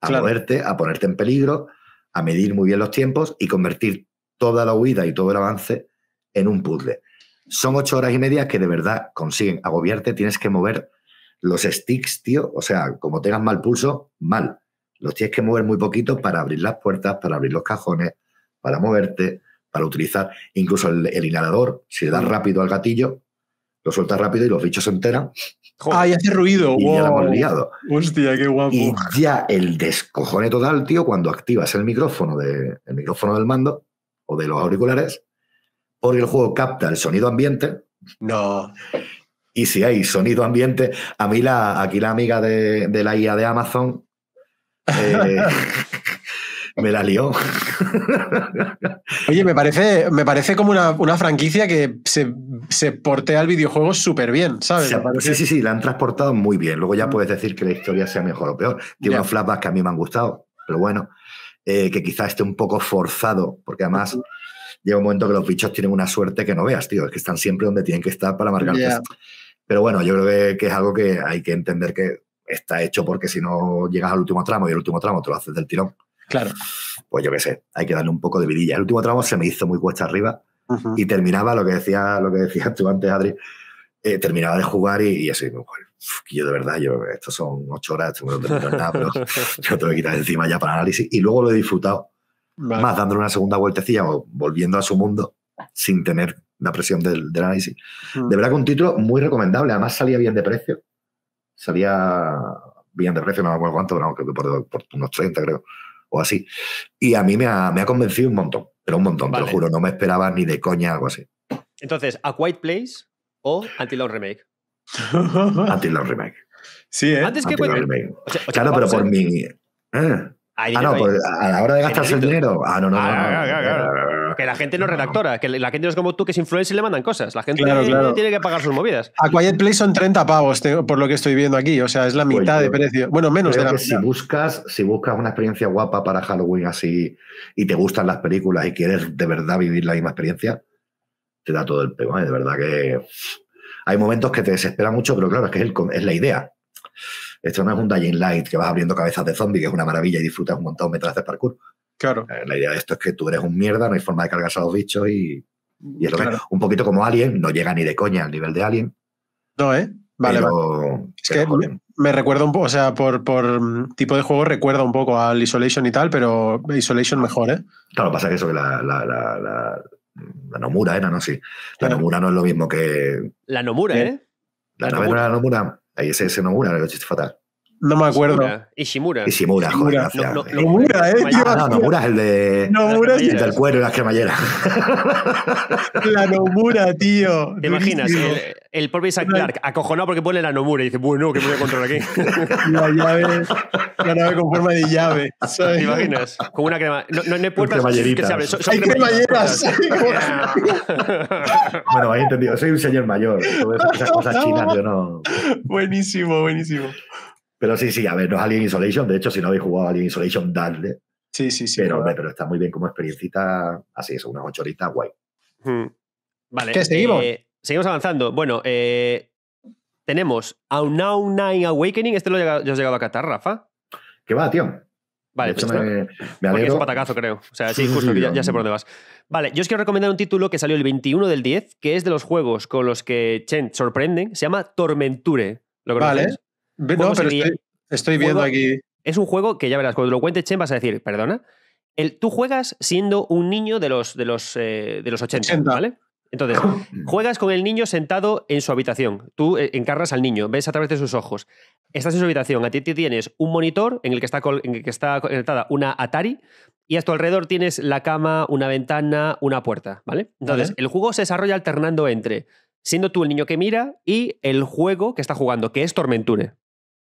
a moverte, a ponerte en peligro, a medir muy bien los tiempos y convertir toda la huida y todo el avance en un puzzle. Son ocho horas y media que de verdad consiguen agobiarte, tienes que mover los sticks, tío. O sea, como tengas mal pulso, mal. Los tienes que mover muy poquito para abrir las puertas, para abrir los cajones, para moverte, para utilizar incluso el, inhalador. Si le das mm. rápido al gatillo, lo sueltas rápido y los bichos se enteran. ¡Ay, ah, hace ruido! wow. ya ¡Hostia, qué guapo! Y ya el descojone total, tío, cuando activas el micrófono, de, el micrófono del mando o de los auriculares, porque el juego capta el sonido ambiente. No. Y si hay sonido ambiente, a mí la, aquí la amiga de, la IA de Amazon eh, (laughs) me la lió. Oye, me parece, me parece como una, franquicia que se, se, portea al videojuego súper bien, ¿sabes? Sí, sí, sí, la han transportado muy bien. Luego ya mm. puedes decir que la historia sea mejor o peor. Tiene unos flashbacks que a mí me han gustado, pero bueno, eh, que quizás esté un poco forzado, porque además llega un momento que los bichos tienen una suerte que no veas, tío, es que están siempre donde tienen que estar para marcar. Pero bueno, yo creo que, es algo que hay que entender que está hecho porque si no llegas al último tramo y el último tramo te lo haces del tirón. Claro. Pues yo qué sé, hay que darle un poco de vidilla. El último tramo se me hizo muy cuesta arriba y terminaba lo que decía, lo que decías tú antes, Adri. Eh, terminaba de jugar y, así, pues, yo de verdad, yo, estos son ocho horas, esto no nada, (laughs) yo tengo que quitar encima ya para análisis. Y luego lo he disfrutado
más dándole
una segunda vueltecilla o volviendo a su mundo sin tener la presión del, análisis. De verdad que un título muy recomendable. Además salía bien de precio. Salía bien de precio, no me acuerdo cuánto, no, que por, unos 30 creo, o así. Y a mí me ha, me ha convencido un montón, pero un montón, te lo juro, no me esperaba ni de coña algo así.
Entonces, ¿A Quiet Place o anti Remake?
Until (laughs) Remake. Sí, ¿eh? Antes que Remake. claro, pero por mi ah, no, pues, a la hora de gastarse el dinero. Ah, no, no.
Que la gente no es redactora, que la gente no es como tú, que es influencer y le mandan cosas. La gente tiene, que pagar sus movidas.
A Quiet Place son 30 pavos, por lo que estoy viendo aquí. O sea, es la pues mitad de precio. Bueno, menos de la Si
buscas, si buscas una experiencia guapa para Halloween así y te gustan las películas y quieres de verdad vivir la misma experiencia, te da todo el pego. ¿eh? De verdad que hay momentos que te desespera mucho, pero claro, es que es la idea. Esto no es un Dying Light que vas abriendo cabezas de zombie que es una maravilla y disfrutas un montón mientras de parkour. Claro. Eh, la idea de esto es que tú eres un mierda, no hay forma de cargarse a los bichos y, y es lo que, un poquito como Alien, no llega ni de coña al nivel de Alien. No, ¿eh? Vale, vale. Es que
me recuerda un poco, o sea, por, por, mm, tipo de juego recuerda un poco al Isolation y tal, pero
Isolation mejor, ¿eh? Claro, pasa que eso que la, la, la, Nomura era, ¿no? Sí. La Nomura no es lo mismo que. La Nomura, ¿eh? La, nomura. nomura. a esencia não una, la noche fatal.
No me acuerdo. Ishimura. Ishimura, joder. Gracias. Nomura, ¿eh? Tío, eh, ah, no, Nomura es el
de. Nomura, el del cuero y las cremalleras.
(laughs) La
Nomura, tío. ¿Te imaginas? El,
el, propio Isaac Clark, acojonado porque pone la Nomura y dice, bueno, que me voy a controlar aquí.
(laughs) La llave, la llave con forma de llave.
¿sabes? ¿Te imaginas? Con una crema. No, no, hay puertas hay cremalleras. (laughs)
bueno, ahí entendido. Soy un señor mayor. todas Esas cosas chinas yo no. Buenísimo, buenísimo. Pero sí, sí, a ver, no es Alien Isolation. De hecho, si no habéis jugado Alien Isolation, dale. Sí, sí, sí. Pero, está muy bien como experiencita, así es, unas ocho guay. Hmm. Vale. seguimos? Eh,
seguimos avanzando. Bueno, eh, tenemos A Now Nine Awakening. Este lo has llegado a catar, Rafa. ¿Qué va, tío? Vale, pues, me, me alegro. es un patacazo creo. O sea, sí, justo, ya, sé por dónde vas. Vale, yo os quiero recomendar un título que salió el 21 del 10, que es de los juegos con los que Chen sorprende. Se llama Tormenture. ¿Lo conoces? Vale. No, pero estoy, viendo aquí. Es un juego que ya verás, cuando lo cuente Chen, vas a decir, perdona. tú juegas siendo un niño de los, de los, eh, de los 80, ¿vale? Entonces, (laughs) juegas con el niño sentado en su habitación. Tú eh, encarras al niño, ves a través de sus ojos. Estás en su habitación, a ti tienes un monitor en el que está, que está conectada una Atari y a tu alrededor tienes la cama, una ventana, una puerta, ¿vale? Entonces, el juego se desarrolla alternando entre siendo tú el niño que mira y el juego que está jugando, que es Tormentune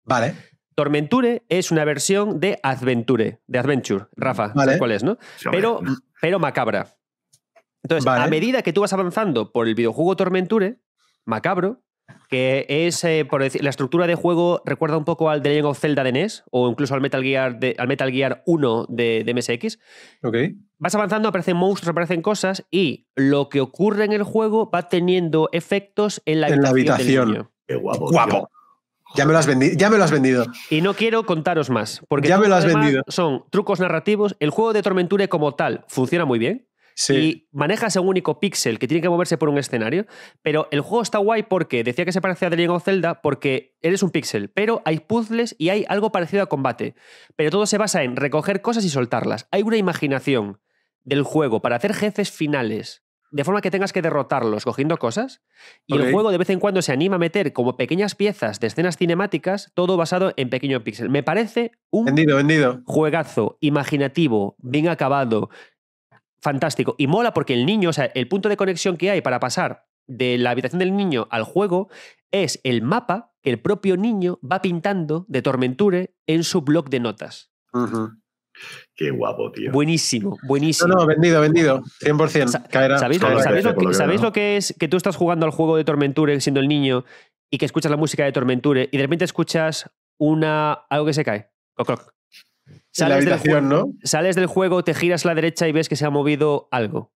Vale. Tormenture es una versión de Adventure, de Adventure, Rafa, cuál es, no? Pero, pero macabra. Entonces, a medida que tú vas avanzando por el videojuego Tormenture, macabro, que es, eh, por decir, la estructura de juego recuerda un poco al The Legend of Zelda de NES o incluso al Metal Gear, de, al Metal Gear 1 de, MSX. Okay. Vas avanzando, aparecen monstruos, aparecen cosas y lo que ocurre en el juego va teniendo efectos en la en habitación. La habitación. Qué guapo. Guapo. Ya me, lo has vendido, ya me lo has vendido. Y no quiero contaros más, porque ya me lo has vendido. son trucos narrativos. El juego de Tormenture como tal funciona muy bien. Sí. Y manejas un único píxel que tiene que moverse por un escenario. Pero el juego está guay porque decía que se parecía a The Legend of Zelda porque eres un píxel, pero hay puzzles y hay algo parecido a combate. Pero todo se basa en recoger cosas y soltarlas. Hay una imaginación del juego para hacer jefes finales de forma que tengas que derrotarlos cogiendo cosas. Y el juego de vez en cuando se anima a meter como pequeñas piezas de escenas cinemáticas, todo basado en pequeño pixel. Me parece un vendido, juegazo, imaginativo, bien acabado, fantástico. Y mola porque el niño, o sea, el punto de conexión que hay para pasar de la habitación del niño al juego es el mapa que el propio niño va pintando de Tormenture en su blog de notas. Qué guapo, tío. Buenísimo, buenísimo. No, no, vendido, vendido. 100%. ¿Sabéis, lo, que, es que tú estás jugando al juego de Tormenture siendo el niño y que escuchas la música de Tormenture y de repente escuchas una algo que se cae? Cloc, cloc.
Sales, del juego, ¿no?
sales del juego, te giras a la derecha y ves que se ha movido algo.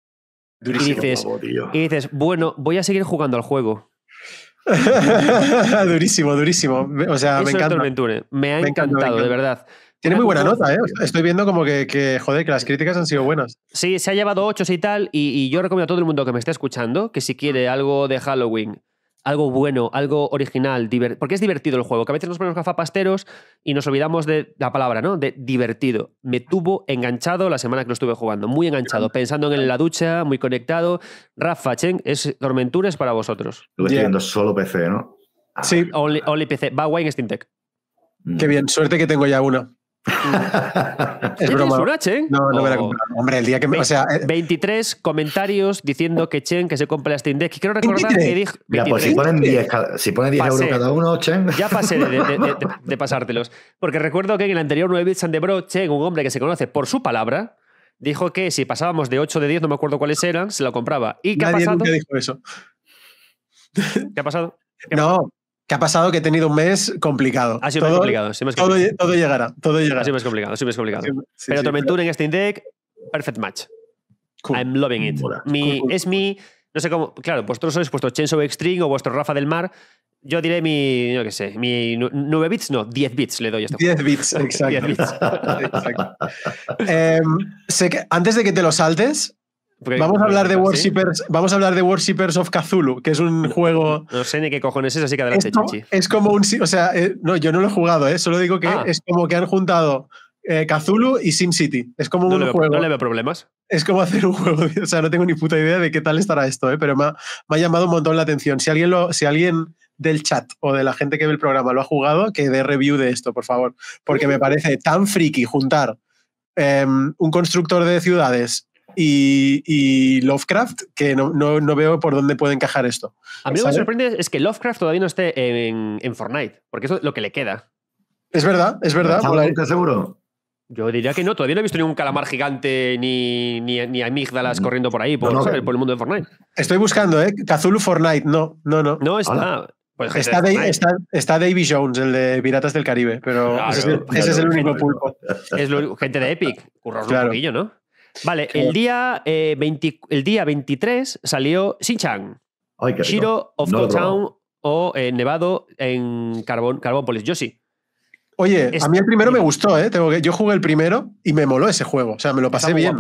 Durísimo, y, dices, dices, bueno, voy a seguir jugando al juego.
(laughs) durísimo, durísimo. O sea, me encanta. Tormenture.
Me ha encantado, de verdad. Tiene muy buena nota, ¿eh?
Estoy viendo como que, joder, que las críticas han
sido buenas. Sí, se ha llevado ocho y tal, y, yo recomiendo a todo el mundo que me esté escuchando que si quiere algo de Halloween, algo bueno, algo original, porque es divertido el juego, que a veces nos ponemos gafapasteros y nos olvidamos de la palabra, ¿no? De divertido. Me tuvo enganchado la semana que lo estuve jugando, muy enganchado, pensando en la ducha, muy conectado. Rafa Chen, es Tormentura para vosotros.
Lo estoy viendo solo PC, ¿no?
Sí. Only, PC. Va guay en Steam Tech. Mm. Qué bien, suerte que tengo ya uno.
Eh?
No, no me oh. Hombre, el día que O sea, 23 eh, comentarios diciendo que Chen que se compre la Steam y Quiero recordar que dijo. Mira, pues si ponen 10,
si ponen 10 euros cada uno, Chen. Ya pasé de,
(laughs) pasártelos. Porque recuerdo que en el anterior 9 Bits and the Bro, Chen, un hombre que se conoce por su palabra, dijo que si pasábamos de 8 de 10, no me acuerdo cuáles eran, se lo compraba. ¿Y qué ha pasado? Nunca dijo eso. ¿Qué ha pasado?
no que ha pasado que he tenido un mes
complicado. Ha sido todo, complicado, Todo, llegará, todo llegará. Sí, más complicado, sí, más complicado. pero Tormentura en Steam Deck, perfect match. I'm loving it. es mi, no sé cómo, claro, vosotros sois vuestro Chainsaw Extreme o vuestro Rafa del Mar. Yo diré mi, no qué sé, mi 9 bits, no, 10 bits le doy a este 10 bits, (laughs) exacto. 10 bits. (laughs) exacto.
Em,
sé que, antes de que te lo saltes,
vamos a hablar de Worshippers,
vamos a hablar de Worshippers
of Cthulhu, que es un juego. No sé ni qué cojones es, así que adelante, Chichi.
Es como un, o sea, eh, no, yo no lo he jugado, eh, solo digo que ah. es como que han juntado kazulu eh, Cthulhu y SimCity. Es como un juego. No le veo problemas. Es como hacer un juego. (laughs) O sea, no tengo ni puta idea de qué tal estará esto, eh, pero me ha, llamado un montón la atención. Si alguien, lo, si alguien del chat o de la gente que ve el programa lo ha jugado, que dé review de esto, por favor. Porque uh. me parece tan friki juntar em, un constructor de ciudades y, Lovecraft, que no, veo por dónde puede encajar esto. A mí lo que me
sorprende es que Lovecraft todavía no esté en, Fortnite, porque eso es lo que le queda.
Es verdad, es verdad. seguro?
Yo diría que no, todavía no he visto ningún calamar gigante ni, ni, ni amígdalas corriendo por ahí, por, el mundo de Fortnite.
Estoy buscando, ¿eh? Cthulhu Fortnite, no, no, no. No está.
Pues, está,
Davy Jones, el
de Piratas del Caribe, pero ese, es el único pulpo. Es gente de Epic, curro un poquillo, ¿no? Vale, el día, eh, el día 23 salió shin Shiro of Town o eh, Nevado en carbón Carbópolis. Yo sí.
Oye, a mí el primero me gustó, ¿eh? Tengo que, yo jugué el primero y me moló ese juego. O sea, me lo pasé bien.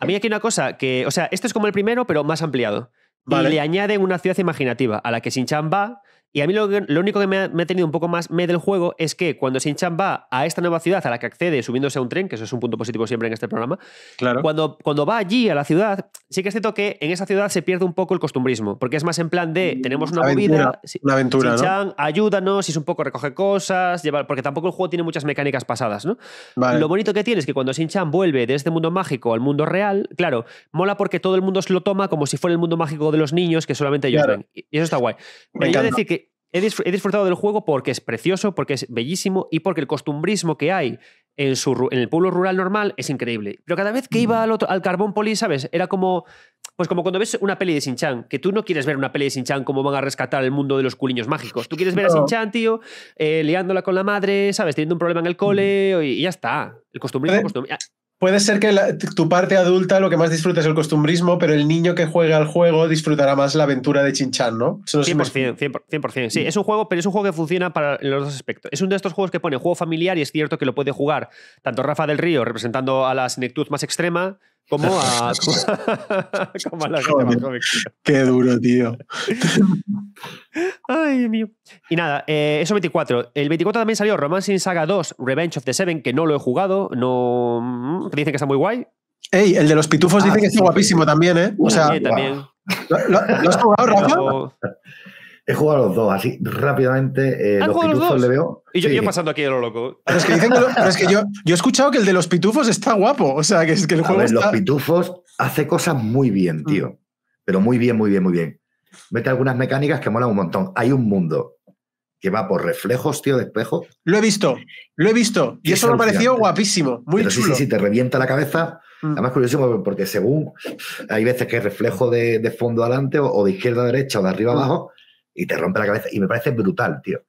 A mí aquí una cosa que, o sea, este es como el primero, pero más ampliado. Y le añaden una ciudad imaginativa a la que Xinjiang va y a mí lo, único que me ha, tenido un poco más me del juego es que cuando Shin-chan va a esta nueva ciudad a la que accede subiéndose a un tren, que eso es un punto positivo siempre en este programa, claro. cuando, cuando va allí a la ciudad, sí que es cierto que en esa ciudad se pierde un poco el costumbrismo, porque es más en plan de mm, tenemos una aventura, movida, una aventura, ayúdanos, y es un poco recoge cosas, llevar, porque tampoco el juego tiene muchas mecánicas pasadas, ¿no? Lo bonito que tiene es que cuando Shin-chan vuelve de este mundo mágico al mundo real, claro, mola porque todo el mundo se lo toma como si fuera el mundo mágico de los niños que solamente ellos ven. Y eso está guay. decir que he, disfrutado del juego porque es precioso, porque es bellísimo y porque el costumbrismo que hay en, su, en el pueblo rural normal es increíble. Pero cada vez que iba mm. al, Carbón al ¿sabes? Era como... Pues como cuando ves una peli de Sinchan, que tú no quieres ver una peli de Shin-Chan como van a rescatar el mundo de los culiños mágicos. Tú quieres ver a Sinchan, tío, eh, liándola con la madre, ¿sabes? Teniendo un problema en el cole mm. y, ya está. El costumbrismo.
Puede ser que tu parte adulta lo que más disfruta es el costumbrismo, pero el niño que juega al juego disfrutará más la aventura de Chinchán, ¿no? no 100%,
100%, Sí, es un juego, pero es un juego que funciona para los dos aspectos. Es uno de estos juegos que pone juego familiar y es cierto que lo puede jugar tanto Rafa del Río representando a la senectud más extrema, (laughs) (laughs) Como a, la
Qué duro, tío.
(laughs) Ay, Dios mío. Y nada, eh, eso 24. El 24 también salió Romancing Saga 2, Revenge of the Seven, que no lo he jugado. No... Mm, dicen que está muy guay.
Ey, el de los pitufos dice ah, que está guapísimo
también, ¿eh? O sea, también,
lo,
has jugado, Rafa? He jugado los dos, así rápidamente. Eh, los pitufos le veo. Y yo, pasando
aquí a lo loco. es que, yo,
he escuchado que el de los pitufos está guapo. O sea, que es que el juego. A ver, los pitufos hace cosas muy bien, tío. Mm. Pero muy bien, muy bien, muy bien. Mete algunas mecánicas que molan un montón. Hay un mundo que va por reflejos, tío, de espejo. Lo he visto, lo he visto. Y, eso me pareció
guapísimo, muy Pero Sí, sí, sí, te
revienta la cabeza. Mm. Además, curioso, porque según hay veces que es reflejo de, fondo adelante o, de izquierda a derecha o de arriba a mm. abajo, y te rompe la cabeza. Y me parece brutal, tío.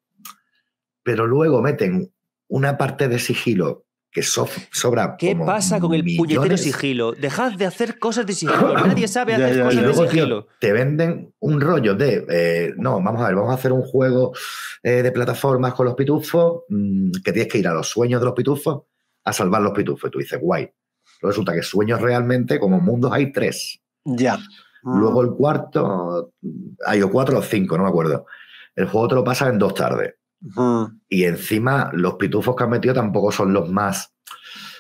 Pero luego meten una parte de sigilo que sobra. ¿Qué pasa con el puñetero sigilo?
Dejad de hacer cosas de sigilo. (coughs) Nadie sabe hacer cosas de sigilo.
te venden un rollo de. Eh, no, vamos a ver, vamos a hacer un juego eh, de plataformas con los pitufos mm, que tienes que ir a los sueños de los pitufos a salvar los pitufos. Y tú dices, guay. resulta que sueños realmente, como mundos, hay tres. Ya. Mm. Luego el cuarto, hay o cuatro o cinco, no me acuerdo. El juego te lo pasa en dos tardes. Mm. Y encima los pitufos que han metido tampoco son los más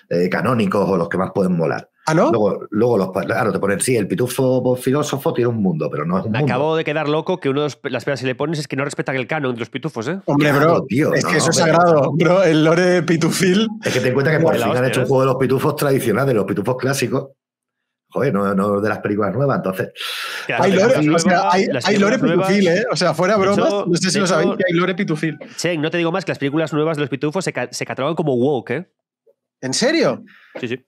eh, canónicos o los que más pueden molar. ¿Ah, luego, los, claro, te ponen, sí, el pitufo filósofo tiene un mundo, pero no es un Me Acabo
de quedar loco que uno de las piedras que le pones es que no respetan el canon de los pitufos, ¿eh? Hombre, bro, es que eso es sagrado,
bro, el lore pitufil. Es que te cuenta que por fin han hecho un ¿eh? juego de los pitufos tradicionales, de los pitufos clásicos, joder, no, no, de las películas nuevas, entonces. hay lore, pitufil, ¿eh? O sea, fuera bromas, no sé si lo sabéis,
que hay lore pitufil. Sí, no te digo más que las películas nuevas de los pitufos se, se catalogan como woke, ¿eh? ¿En serio? Sí, sí.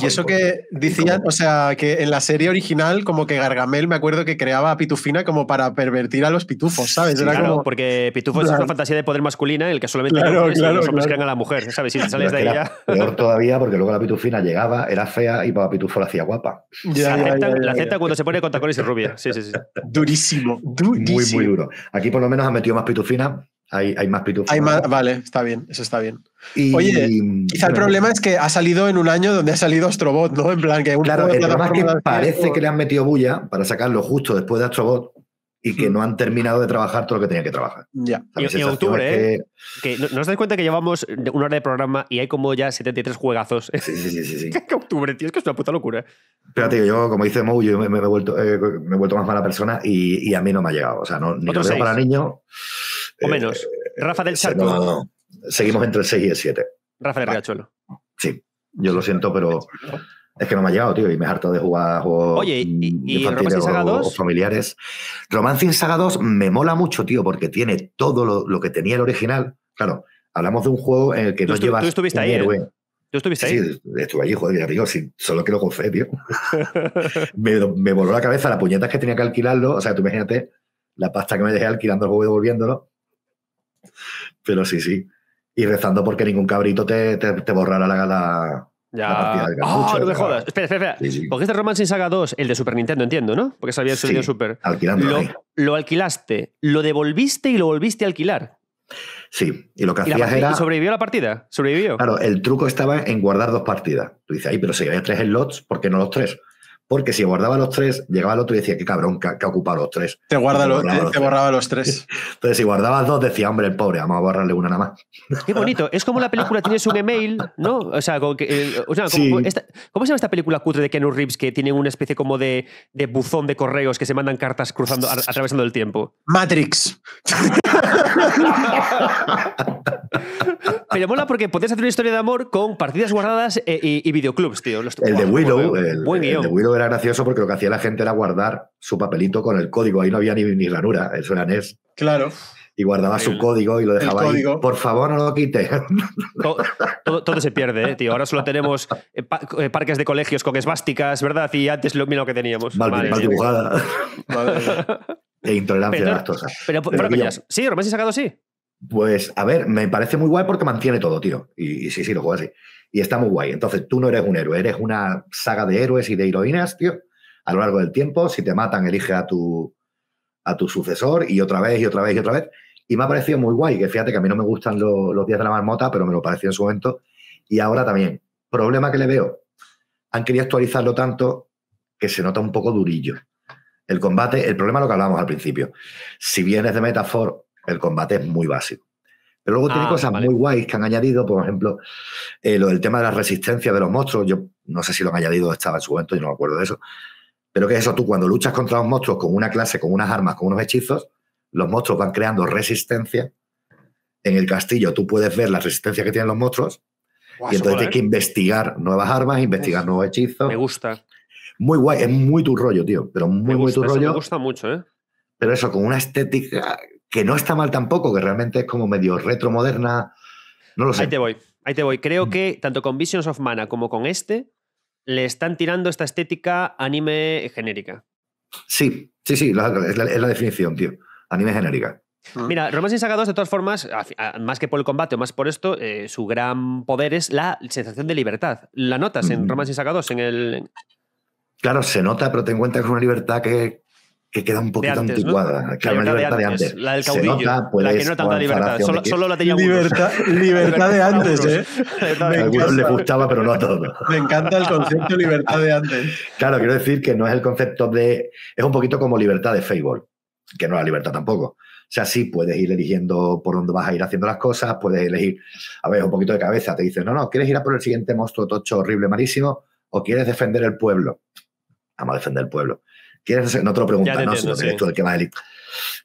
Y eso que decían, o sea, que en la serie original, como que Gargamel, me acuerdo que creaba a Pitufina como para pervertir a los pitufos, ¿sabes? Era claro,
porque pitufos es una fantasía de poder masculina en el que solamente los hombres crean a la mujer, ¿sabes? Si sales de ella.
Peor (laughs) todavía, porque luego la Pitufina llegaba, era fea y para Pitufo la hacía guapa. la, ya,
cuando se pone con tacones y rubia. Sí, sí, sí.
Durísimo, durísimo. Muy, muy duro. Aquí por lo menos ha metido más Pitufina hay, más pitufos. más, vale, está bien, eso está bien. Y, Oye, quizá el problema
es que ha salido en un año donde ha salido
Astrobot, ¿no? En plan, que un que parece que le han metido bulla para sacarlo justo después de Astrobot y que hmm. no han terminado de trabajar todo lo que tenía que trabajar.
Ya. y, en octubre, ¿eh? Que... no, os dais cuenta que llevamos una hora de programa y hay como ya 73 juegazos? Sí, sí, sí. sí, sí. (laughs) que octubre, tío, es que es una puta locura.
Espérate, yo, como dice Mou, yo me, he vuelto, eh, me, he vuelto, más mala persona y, a mí no me ha llegado. O sea, no, ni lo veo para niño o eh, menos. Eh, Rafa del Charco. No, no. Seguimos entre el 6 y el 7.
Rafa del Riachuelo.
Sí, yo lo siento, pero es que no me ha llegado, tío, y me he de jugar a juegos Oye, ¿y, y mm, familiares. Romancing Saga 2 me mola mucho, tío, porque tiene todo lo, que tenía el original. Claro, hablamos de un juego en el que no llevas. Tú estuviste ahí, ¿eh? héroe. ¿Tú estuviste ahí? Sí, estuve allí, joder, ya solo que lo confesé tío. (laughs) me, me voló la cabeza la puñetas que tenía que alquilarlo. O sea, tú imagínate la pasta que me dejé alquilando el juego y devolviéndolo. Pero sí, sí. Y rezando porque ningún cabrito te, te, la, gala. ya. Ah, no me jodas.
Espera, espera, Porque este romance in Saga 2, el de Super Nintendo, entiendo, ¿no? Porque se había subido Super. Lo, lo, alquilaste, lo devolviste y lo volviste a alquilar.
Sí, y lo que hacías era.
sobrevivió la partida?
¿Sobrevivió? Claro, el truco estaba en guardar dos partidas. Tú dices, ay, pero si había tres slots, ¿por qué no los tres? Porque si guardaba los tres, llegaba el otro y decía, qué cabrón, que, ha ocupado los tres. Te, guarda borraba los tres. (laughs) Entonces, si guardabas dos, decía, hombre, el pobre, vamos a borrarle una nada
más. Qué bonito. Es como la película, tienes un email, ¿no? O sea, eh, ¿cómo se llama esta película cutre de Kenu Reeves que tiene una especie como de, de, buzón de correos que se mandan cartas cruzando, atravesando el tiempo? Matrix. (laughs) Pero mola porque podías hacer una historia de amor con partidas guardadas eh, y, videoclubs, tío. el
de Willow, el, de Willow era gracioso porque lo que hacía la gente era guardar su papelito con el código. Ahí no había ni, ni ranura, eso era NES. Claro. Y guardaba su código y lo dejaba ahí. Por favor, no lo quite.
Todo, se pierde, eh, tío. Ahora solo tenemos eh, parques de colegios con esvásticas, ¿verdad? Y antes lo mismo que teníamos. Mal, mal dibujada. Vale.
(laughs) e intolerancia pero, a cosas. lactosa. Pero, pero, eh, pero sacado sí. Pues a ver, me parece muy guay porque mantiene todo, tío. Y, sí, sí, lo juego así. Y está muy guay. Entonces tú no eres un héroe, eres una saga de héroes y de heroínas, tío. A lo largo del tiempo, si te matan, elige a tu, a tu sucesor y otra vez y otra vez y otra vez. Y me ha parecido muy guay, que fíjate que a mí no me gustan los días de la marmota, pero me lo pareció en su momento. Y ahora también, problema que le veo, han querido actualizarlo tanto que se nota un poco durillo. El combate, el problema es lo que hablábamos al principio. Si bien es de metáfora, el combate es muy básico. Pero luego tiene ah, cosas muy guays que han añadido, por ejemplo, eh, el tema de la resistencia de los monstruos. Yo no sé si lo han añadido, estaba en su momento, yo no me acuerdo de eso. Pero que es eso, tú cuando luchas contra los monstruos con una clase, con unas armas, con unos hechizos, los monstruos van creando resistencia. En el castillo tú puedes ver la resistencia que tienen los monstruos. y entonces tienes que ¿eh? investigar nuevas armas, investigar nuevos hechizos. Me gusta. Muy guay, es muy tu rollo, tío, pero muy, muy tu rollo. Me
gusta mucho, ¿eh?
Pero eso, con una estética que no está mal tampoco, que realmente es como medio retro No
lo sé. Ahí te voy, ahí te voy. Creo mm. que tanto con Visions of Mana como con este le están tirando esta estética anime genérica.
Sí, sí, sí, es, la, definición, tío. Anime genérica.
Ah. Mira, Romance y Saga 2, de todas formas, más que por el combate o más por esto, eh, su gran poder es la sensación de libertad. La notas en mm. Romance y Saga
2, en el, Claro, se nota, pero te encuentras con una libertad que, queda un poquito anticuada. la libertad de antes, La del caudillo. la que no tanta libertad. Solo, la
tenía libertad,
libertad de antes, ¿eh? (laughs) a algunos les gustaba,
pero no a todos. Me encanta el concepto libertad de antes. Claro, quiero decir que no es el concepto de. Es un poquito como libertad de Facebook, que no es la libertad tampoco. O sea, sí, puedes ir eligiendo por dónde vas a ir haciendo las cosas, puedes elegir, a ver, un poquito de cabeza, te dices, no, no, ¿quieres ir a por el siguiente monstruo tocho horrible, malísimo? ¿O quieres defender el pueblo? a defender el pueblo. ¿Quieres hacer? No te lo preguntas, ¿no? Entiendo, el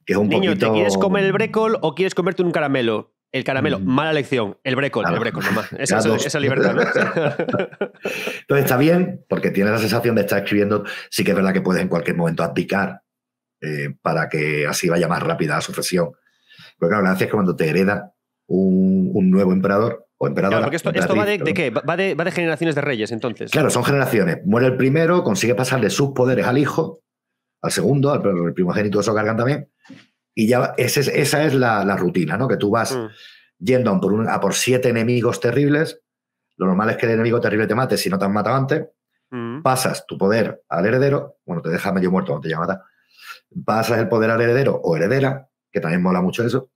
que un Niño, ¿te quieres comer el
brécol o quieres comerte un caramelo? El caramelo, mm. mala elección. El brécol, el brécol nomás. Esa, libertad. (laughs) (laughs)
Entonces está bien, porque tienes la sensación de estar escribiendo. Sí que es verdad que puedes en cualquier momento abdicar eh, para que así vaya más rápida la sucesión. Pero claro, la gracia es que cuando te hereda un nuevo emperador, porque esto, va de, qué?
Va de, generaciones de reyes, entonces. Claro, son generaciones.
Muere el primero, consigue pasarle sus poderes al hijo, al segundo, al, primogénito Eso cargan también. Y ya esa es la, rutina, ¿no? Que tú vas mm. yendo a por, un, a por siete enemigos terribles. Lo normal es que el enemigo terrible te mate si no te han matado antes. Mm. Pasas tu poder al heredero. Bueno, te deja medio muerto, no te llama. Pasas el poder al heredero o heredera, que también mola mucho eso.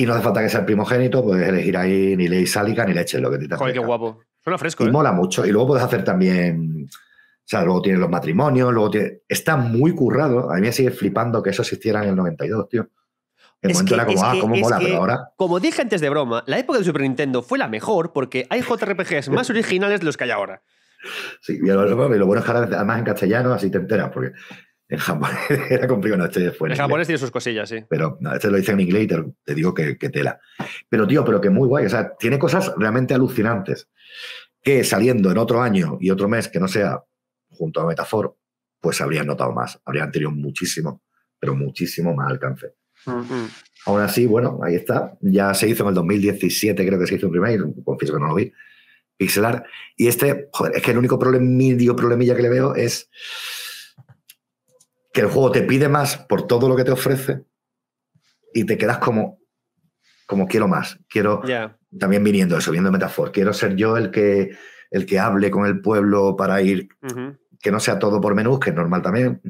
Y no hace falta que sea el primogénito, puedes elegir ahí ni ley sálica ni leche, lo que te Joder, qué guapo. Suena fresco. Y ¿eh? mola mucho. Y luego puedes hacer también. O sea, luego tienes los matrimonios, luego tienes. Está muy currado. A mí me sigue flipando que eso existiera en el 92, tío. El era como, ah, cómo mola, pero ahora.
Como dije antes de broma, la época de Super Nintendo fue la mejor porque hay JRPGs más (laughs) originales de los que hay ahora.
Sí, y lo bueno es que ahora además en castellano así te enteras, porque en japonés (laughs) era complicado, no, este En, japonés
tiene sus cosillas, sí.
Pero no, este lo dice en inglés te, digo que, tela. Pero, tío, pero que muy guay. O sea, tiene cosas realmente alucinantes. Que saliendo en otro año y otro mes que no sea junto a Metafor, pues habrían notado más. Habrían tenido muchísimo, pero muchísimo más alcance. Mm-hmm. Aún así, bueno, ahí está. Ya se hizo en el 2017, creo que se hizo un primer, confieso que no lo vi. Pixelar. Y este, joder, es que el único problema, medio problemilla que le veo es el juego te pide más por todo lo que te ofrece y te quedas como, como quiero más. Quiero también viniendo eso, viendo Quiero ser yo el que, el que hable con el pueblo para ir, que no sea todo por menús, que es normal también.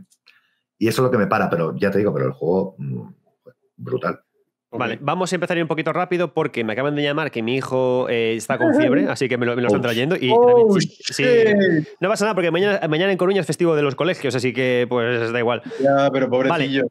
Y eso es lo que me para, pero ya te digo, pero el juego mm, brutal.
Vale, vamos a empezar un poquito rápido porque me acaban de llamar que mi hijo eh, está con fiebre, así que me lo, están trayendo. Y oh, sí, no pasa nada porque mañana, mañana en Coruña es festivo de los colegios, así que pues da igual. Ya, pero pobrecillo.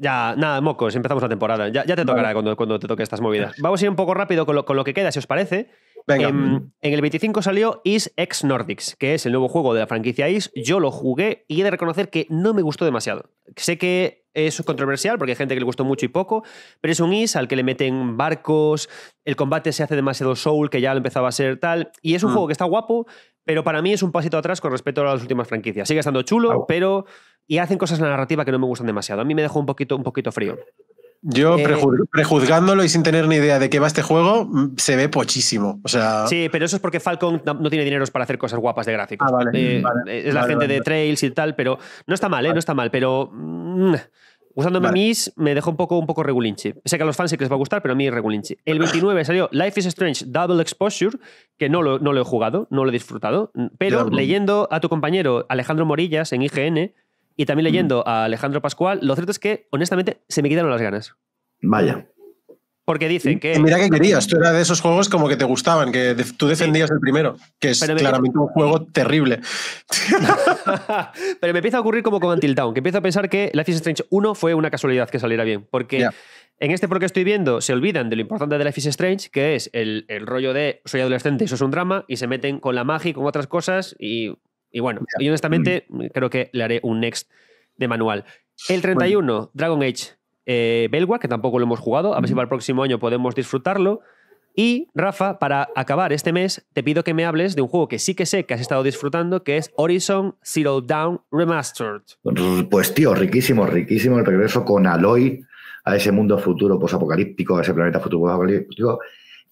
Ya, nada, mocos, empezamos la temporada. Ya, te tocará cuando, te toque estas movidas. Vamos a ir un poco rápido con lo, que queda, si os parece. Em, en, el 25 salió Is Ex Nordics, que es el nuevo juego de la franquicia Is. Yo lo jugué y he de reconocer que no me gustó demasiado. Sé que es controversial porque hay gente que le gustó mucho y poco, pero es un Is al que le meten barcos, el combate se hace demasiado soul, que ya empezaba a ser tal. Y es un mm. juego que está guapo, pero para mí es un pasito atrás con respecto a las últimas franquicias. Sigue estando chulo, pero y hacen cosas en la narrativa que no me gustan demasiado. A mí me dejó un poquito, un poquito frío. Yo eh, prejuzgándolo
y sin tener ni idea de qué va este juego, mm, se ve pochísimo. O sea... Sí,
pero eso es porque Falcon no tiene dinero para hacer cosas guapas de gráficos. Ah, eh, eh, es la gente de Trails y tal, pero no está mal, ¿eh? No está mal, pero... Mm, usándome mis, me dejó un poco, un poco regulinchi. Sé que a los fans sí que les va a gustar, pero a mí es regulinchi. El 29 salió Life is Strange Double Exposure, que no no lo he jugado, no lo he disfrutado, mm, pero leyendo a tu compañero Alejandro Morillas en IGN, y también mm. leyendo a Alejandro Pascual, lo cierto es que, honestamente, se me quitaron las ganas. Vaya. Porque dicen que. Mira que querías, tú era
de esos juegos como que te gustaban, que tú defendías el primero, que es claramente un juego
terrible. (laughs) Pero me empieza a ocurrir como con Until que empiezo a pensar que Life is Strange 1 fue una casualidad que saliera bien. Porque en este porque estoy viendo se olvidan de lo importante de Life is Strange, que es el, el rollo de soy adolescente, eso es un drama, y se meten con la magia y con otras cosas, y y bueno, yo honestamente mm. Mm, creo que le haré un next de manual. El 31, Dragon Age eh, que tampoco lo hemos jugado, a ver si para el próximo año podemos disfrutarlo. Y Rafa, para acabar este mes, te pido que me hables de un juego que sí que sé que has estado disfrutando, que es Horizon Zero Dawn Remastered.
Pues tío, riquísimo, riquísimo el regreso con Aloy a ese mundo futuro posapocalíptico, a ese planeta futuro posapocalíptico,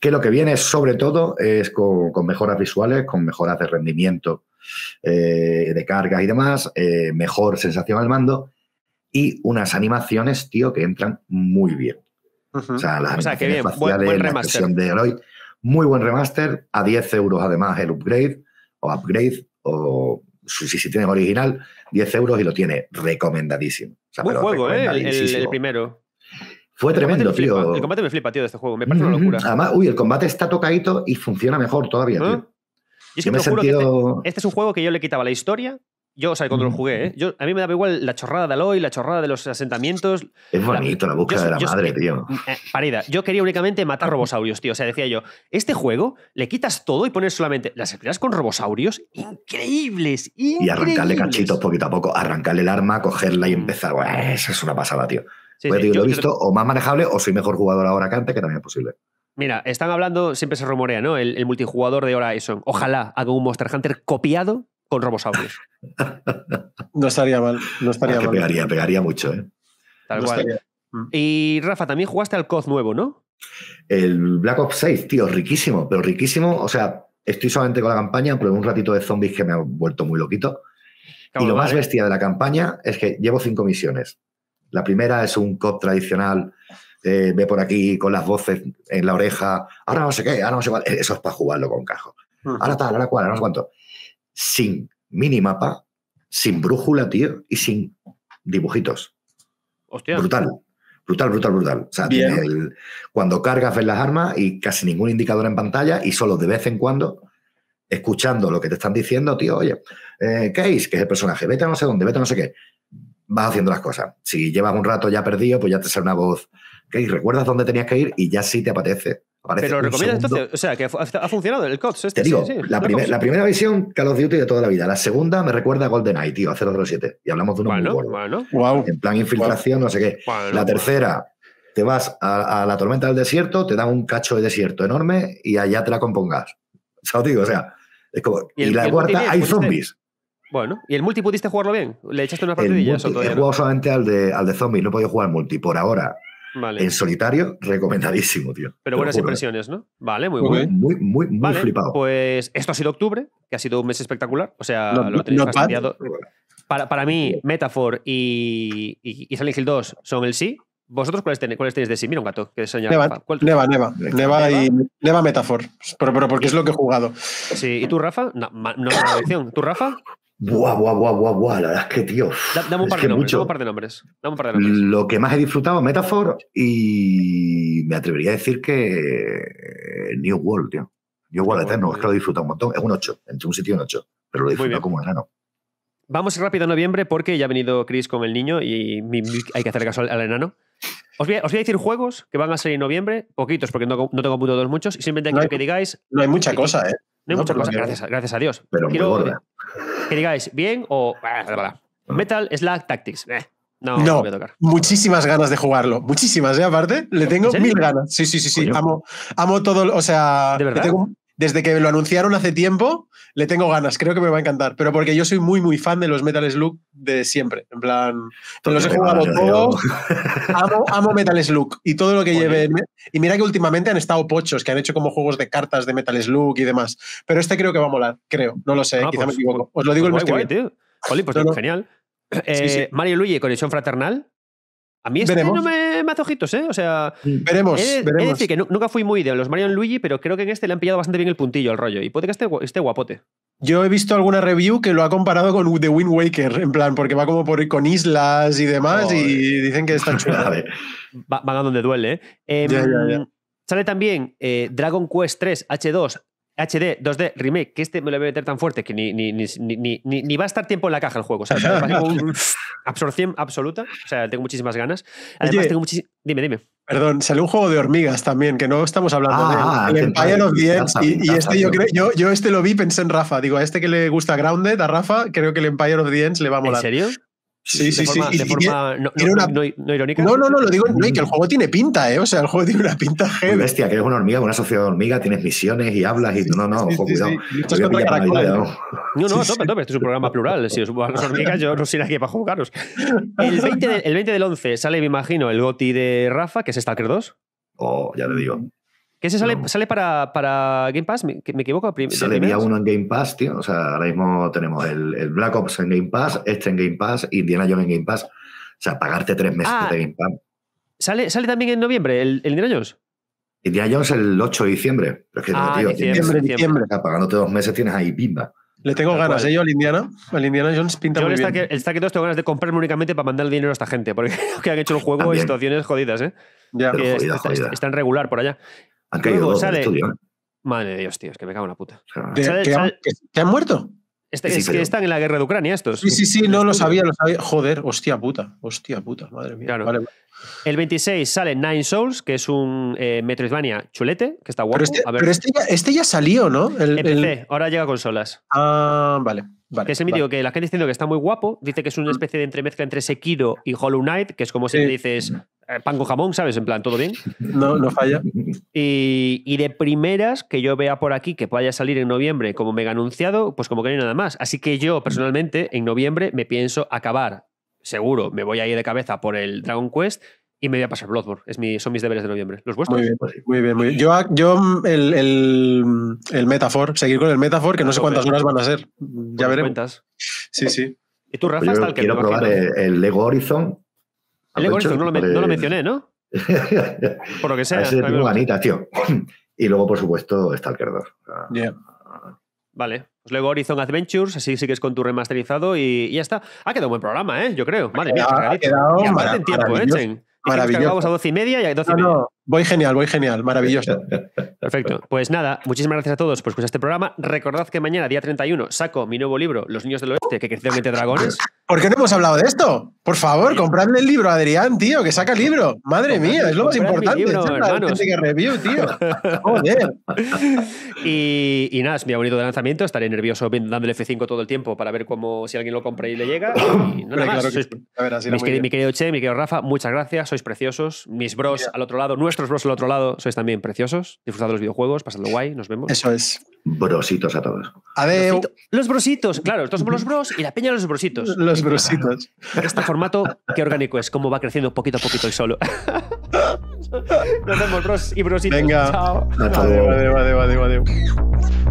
que lo que viene sobre todo es con mejoras visuales, con mejoras de rendimiento eh, de carga y demás, eh, mejor sensación al mando y unas animaciones, tío, que entran muy bien.
O sea, las animaciones la de
muy buen remaster, a 10 euros además el upgrade o upgrade o si, si, tienes original, 10 euros y lo tiene recomendadísimo. buen juego, ¿eh? El, primero. Fue tremendo, tío. El
combate me flipa, tío, de este juego. Me parece una locura. Además, uy,
el combate está tocadito y funciona mejor todavía, ¿Ah? tío es que me este,
este, es un juego que yo le quitaba la historia. Yo, o sea, cuando lo jugué, ¿eh? yo, a mí me daba igual la chorrada de Aloy, la chorrada de los asentamientos. Es bonito la, búsqueda de la madre, tío. Mm, eh, parida, yo quería únicamente matar robosaurios, tío. O sea, decía yo, este juego le quitas todo y pones solamente las esferas con robosaurios increíbles, increíbles. Y arrancarle cachitos
poquito a poco, arrancarle el arma, cogerla y mm. empezar. Bueno, eso es una pasada, tío. Sí, pues, lo he visto o más manejable o soy mejor jugador ahora que antes, que también es posible.
Mira, están hablando, siempre se rumorea, ¿no? El, multijugador de Horizon. Ojalá haga un Monster Hunter copiado con Robosaurus.
(laughs)
no estaría mal, no estaría mal. Pegaría, pegaría mucho, ¿eh? Tal cual. Mm. Y Rafa, también jugaste al COD nuevo, ¿no?
El Black Ops 6, tío, riquísimo, pero riquísimo. O sea, estoy solamente con la campaña, pero un ratito de zombies que me ha vuelto muy loquito. y lo más bestia de la campaña es que llevo cinco misiones. La primera es un COD tradicional ve por aquí con las voces en la oreja, ahora no sé qué, ahora no sé cuál, e-, eso es para jugarlo con cajo. Ahora tal, ahora cual, ahora no sé cuánto. Sin minimapa, sin brújula, tío, y sin dibujitos. Hostia. Brutal. Brutal, brutal, brutal. O sea, cuando cargas ves las armas y casi ningún indicador en pantalla y solo de vez en cuando escuchando lo que te están diciendo, tío, oye, ¿qué eh, es? que es el personaje, vete a no sé dónde, vete a no sé qué, vas haciendo las cosas. Si llevas un rato ya perdido, pues ya te sale una voz que recuerdas dónde tenías que ir y ya sí te apetece. Aparece Pero recomiendas entonces,
o sea, que ha funcionado el COD este, te digo, la, primera
visión Call of Duty de toda la vida. La segunda me recuerda a GoldenEye, tío, a 007. Y hablamos de uno bueno, muy bueno. En plan infiltración, no sé qué. la tercera, te vas a, la tormenta del desierto, te dan un cacho de desierto enorme y allá te la compongas. (laughs) O digo, o sea, Y, la cuarta, hay zombies.
Bueno, ¿y el multi pudiste jugarlo bien? ¿Le echaste una partidilla? he jugado
solamente al de, al de zombies, no he podido jugar multi por ahora. En solitario, recomendadísimo, tío. Pero buenas ¿eh?
impresiones, ¿no? Vale, muy bueno. Muy,
muy, muy flipado.
Pues esto ha sido octubre, que ha sido un mes espectacular. O sea, lo tenéis no Para, para, mí, Metaphor y, y, Silent Hill 2 son el sí. ¿Vosotros cuáles tenéis, cuáles tenéis de sí? Mira un gato que Neva,
Neva, Neva, Neva, y Neva Metafor. Pero, pero, porque es lo que he jugado.
Sí, ¿y tú, Rafa? No, no, no, ¿Tú,
Rafa? Buah, buah, buah, buah, buah. La verdad es que, tío. Da, dame, un par de nombres, un par de nombres. Lo que más he disfrutado, Metaphor, y me atrevería a decir que eh, New World, tío. New World Eterno, es que lo he disfrutado un montón. Es un 8, entre un sitio y un 8, pero lo he disfrutado como enano.
Vamos rápido a noviembre porque ya ha venido Chris con el niño y hay que hacer caso al, enano. Os voy, a, decir juegos que van a salir en noviembre, poquitos porque no, no tengo apuntados muchos, y simplemente tengo quiero que digáis. No hay mucha cosa, ¿eh? No hay gracias, gracias, a Dios. Pero Quiero que digáis, ¿bien o...? Ah. Metal Slack Tactics. Eh, no, no voy a tocar.
muchísimas ganas de jugarlo. Muchísimas, ¿eh? Aparte, le tengo mil ganas. Sí, sí, sí, sí. Amo, amo todo, o sea... ¿De verdad? desde que lo anunciaron hace tiempo, le tengo ganas, creo que me va a encantar. Pero porque yo soy muy, muy fan de los Metal Slug de siempre. En plan, pues los he jugado todo (laughs) Amo, amo, Metal Slug y todo lo que lleve. Y mira que últimamente han estado pochos, que han hecho como juegos de cartas de Metal Slug y demás. Pero este creo que va a molar, creo. No lo sé, ah, quizá pues, me equivoco. Pues, Os lo digo el más guay, que pues genial.
Luigi, conexión fraternal. A mí este no me más ojitos ¿eh? O sea. Mm, veremos, decir que nunca fui muy de los Mario Luigi, pero creo que en este le han pillado bastante bien el puntillo al rollo. Y puede que esté, guapote. Yo he visto alguna
review que lo ha comparado con The Wind Waker, en plan, porque va como por con islas y demás, y
dicen que está chulada. Van a donde duele, ¿eh? Em, sale también eh, Dragon Quest 3 H2 HD 2D Remake, que este me lo voy a meter tan fuerte que ni, ni, va a estar tiempo en la caja el juego. O sea, (laughs) absorción absoluta. O sea, tengo muchísimas ganas. Además, tengo muchísimas. Dime, dime.
Perdón, salió un juego de hormigas también, que no estamos hablando de. Ah, el Empire of the Ends. Y, este yo creo, yo, yo este lo vi, pensé en Rafa. Digo, a este que le gusta Grounded, a Rafa, creo que el Empire of the Ends le va a molar. ¿En serio?
Sí, sí, sí. no,
irónica.
No, no, no, lo digo, no, que el juego tiene pinta, ¿eh? O sea, el juego tiene una pinta heavy. Bestia, que eres una hormiga, una sociedad de hormiga, tienes misiones y hablas y tú, no, no, ojo, cuidado.
No, no, tope, tope, este es un programa plural. Si os a las hormigas, yo no soy aquí para jugaros. El 20, del 11 sale, me imagino, el GOTI de Rafa, que es Stalker 2. Oh, ya te digo. ¿Que se sale, sale para, para, Game Pass? ¿Me, me
equivoco? se día uno en Game Pass, tío. O sea, ahora mismo tenemos el, el, Black Ops en Game Pass, este en Game Pass, Indiana Jones en Game Pass. O sea, pagarte tres meses ah, de Game Pass. ¿Sale, ¿Sale también en noviembre el, el Indiana Jones? Indiana Jones el 8 de diciembre. Pero es que, ah, tío, diciembre, diciembre, O pagándote dos meses tienes ahí pimba.
Le tengo ganas, ¿eh? Yo al Indiana, al Indiana Jones pinta yo muy está bien. Que, está que tengo ganas de comprarme únicamente para mandar el dinero a esta gente, porque (laughs) que han hecho el juego en situaciones jodidas, ¿eh? Ya. está está, en Están regular por allá. ¿eh? Madre de Dios, tío, es que me cago en la puta. ¿Te, han muerto? Este, es que están en la guerra de Ucrania estos. Sí, sí, sí, no lo este- sabía, lo sabía.
Joder, hostia puta, hostia puta, madre
mía. Claro. Vale, el 26 sale Nine Souls, que es un eh, Metroidvania chulete, que está guapo. Pero, este,
este, este ya, salió, ¿no? El,
ahora llega con consolas. Ah, vale. Vale, que es el mítico, que la gente diciendo que está muy guapo, dice que es una mm. especie de entremezcla entre Sekiro y Hollow Knight, que es como si le dices pango eh, pan jamón, ¿sabes? En plan, todo bien. No, no falla. Y, y, de primeras que yo vea por aquí que vaya a salir en noviembre como mega anunciado, pues como que no hay nada más. Así que yo personalmente en noviembre me pienso acabar seguro me voy a ir de cabeza por el Dragon Quest y me voy a pasar Bloodborne. Es son mis deberes de noviembre. ¿Los vuestros?
Muy bien, muy bien. Yo, mm, el, el, el, Metafor, seguir con el Metafor, que no sé cuántas horas van a ser.
Ya veremos. Sí, sí. ¿Y tú, Rafa, pues hasta el que Quiero probar el, Lego Horizon. El Lego Horizon no lo, mencioné, ¿no? (laughs) por lo que sea. Ese es muy bonita, tío. (laughs) Y luego, por supuesto, Stalker 2.
Bien. Ah. Vale. Pues luego Horizon Adventures, así sigues con tu remasterizado y, ya está. Ha quedado un buen programa, ¿eh? Yo creo. Madre mía, ha quedado, mía, ha en tiempo, ¿eh, Chen? a 12
y media y a 12 y media. Voy genial, voy genial,
maravilloso. (laughs) Perfecto. Pues nada, muchísimas gracias a todos por escuchar este programa. Recordad que mañana, día 31, saco mi nuevo libro, Los niños del oeste, que crecieron entre dragones.
¿Por qué no hemos hablado de esto? Por favor, sí. el libro, Adrián, tío, que saca el libro. Madre mía, es lo más importante. que
review, tío. Joder. (laughs) Y, y, nada, es mi bonito de lanzamiento. Estaré nervioso dando el F5 todo el tiempo para ver cómo, si alguien lo compra y le llega. Y mi, querido, Che, mi querido Rafa, muchas gracias. Sois preciosos. Mis bros al otro lado, nuestro los bros al otro lado sois también preciosos. Disfrutad los videojuegos, pasadlo guay, nos vemos. Eso es.
Brositos a todos.
A ver. Los brositos, claro, estos somos los bros y la peña los brositos. (laughs) Los brositos. Este formato, qué orgánico es, cómo va creciendo poquito a poquito y solo. (laughs) nos vemos, bros y brositos. Venga. Chao. adiós, adiós, adiós. adiós.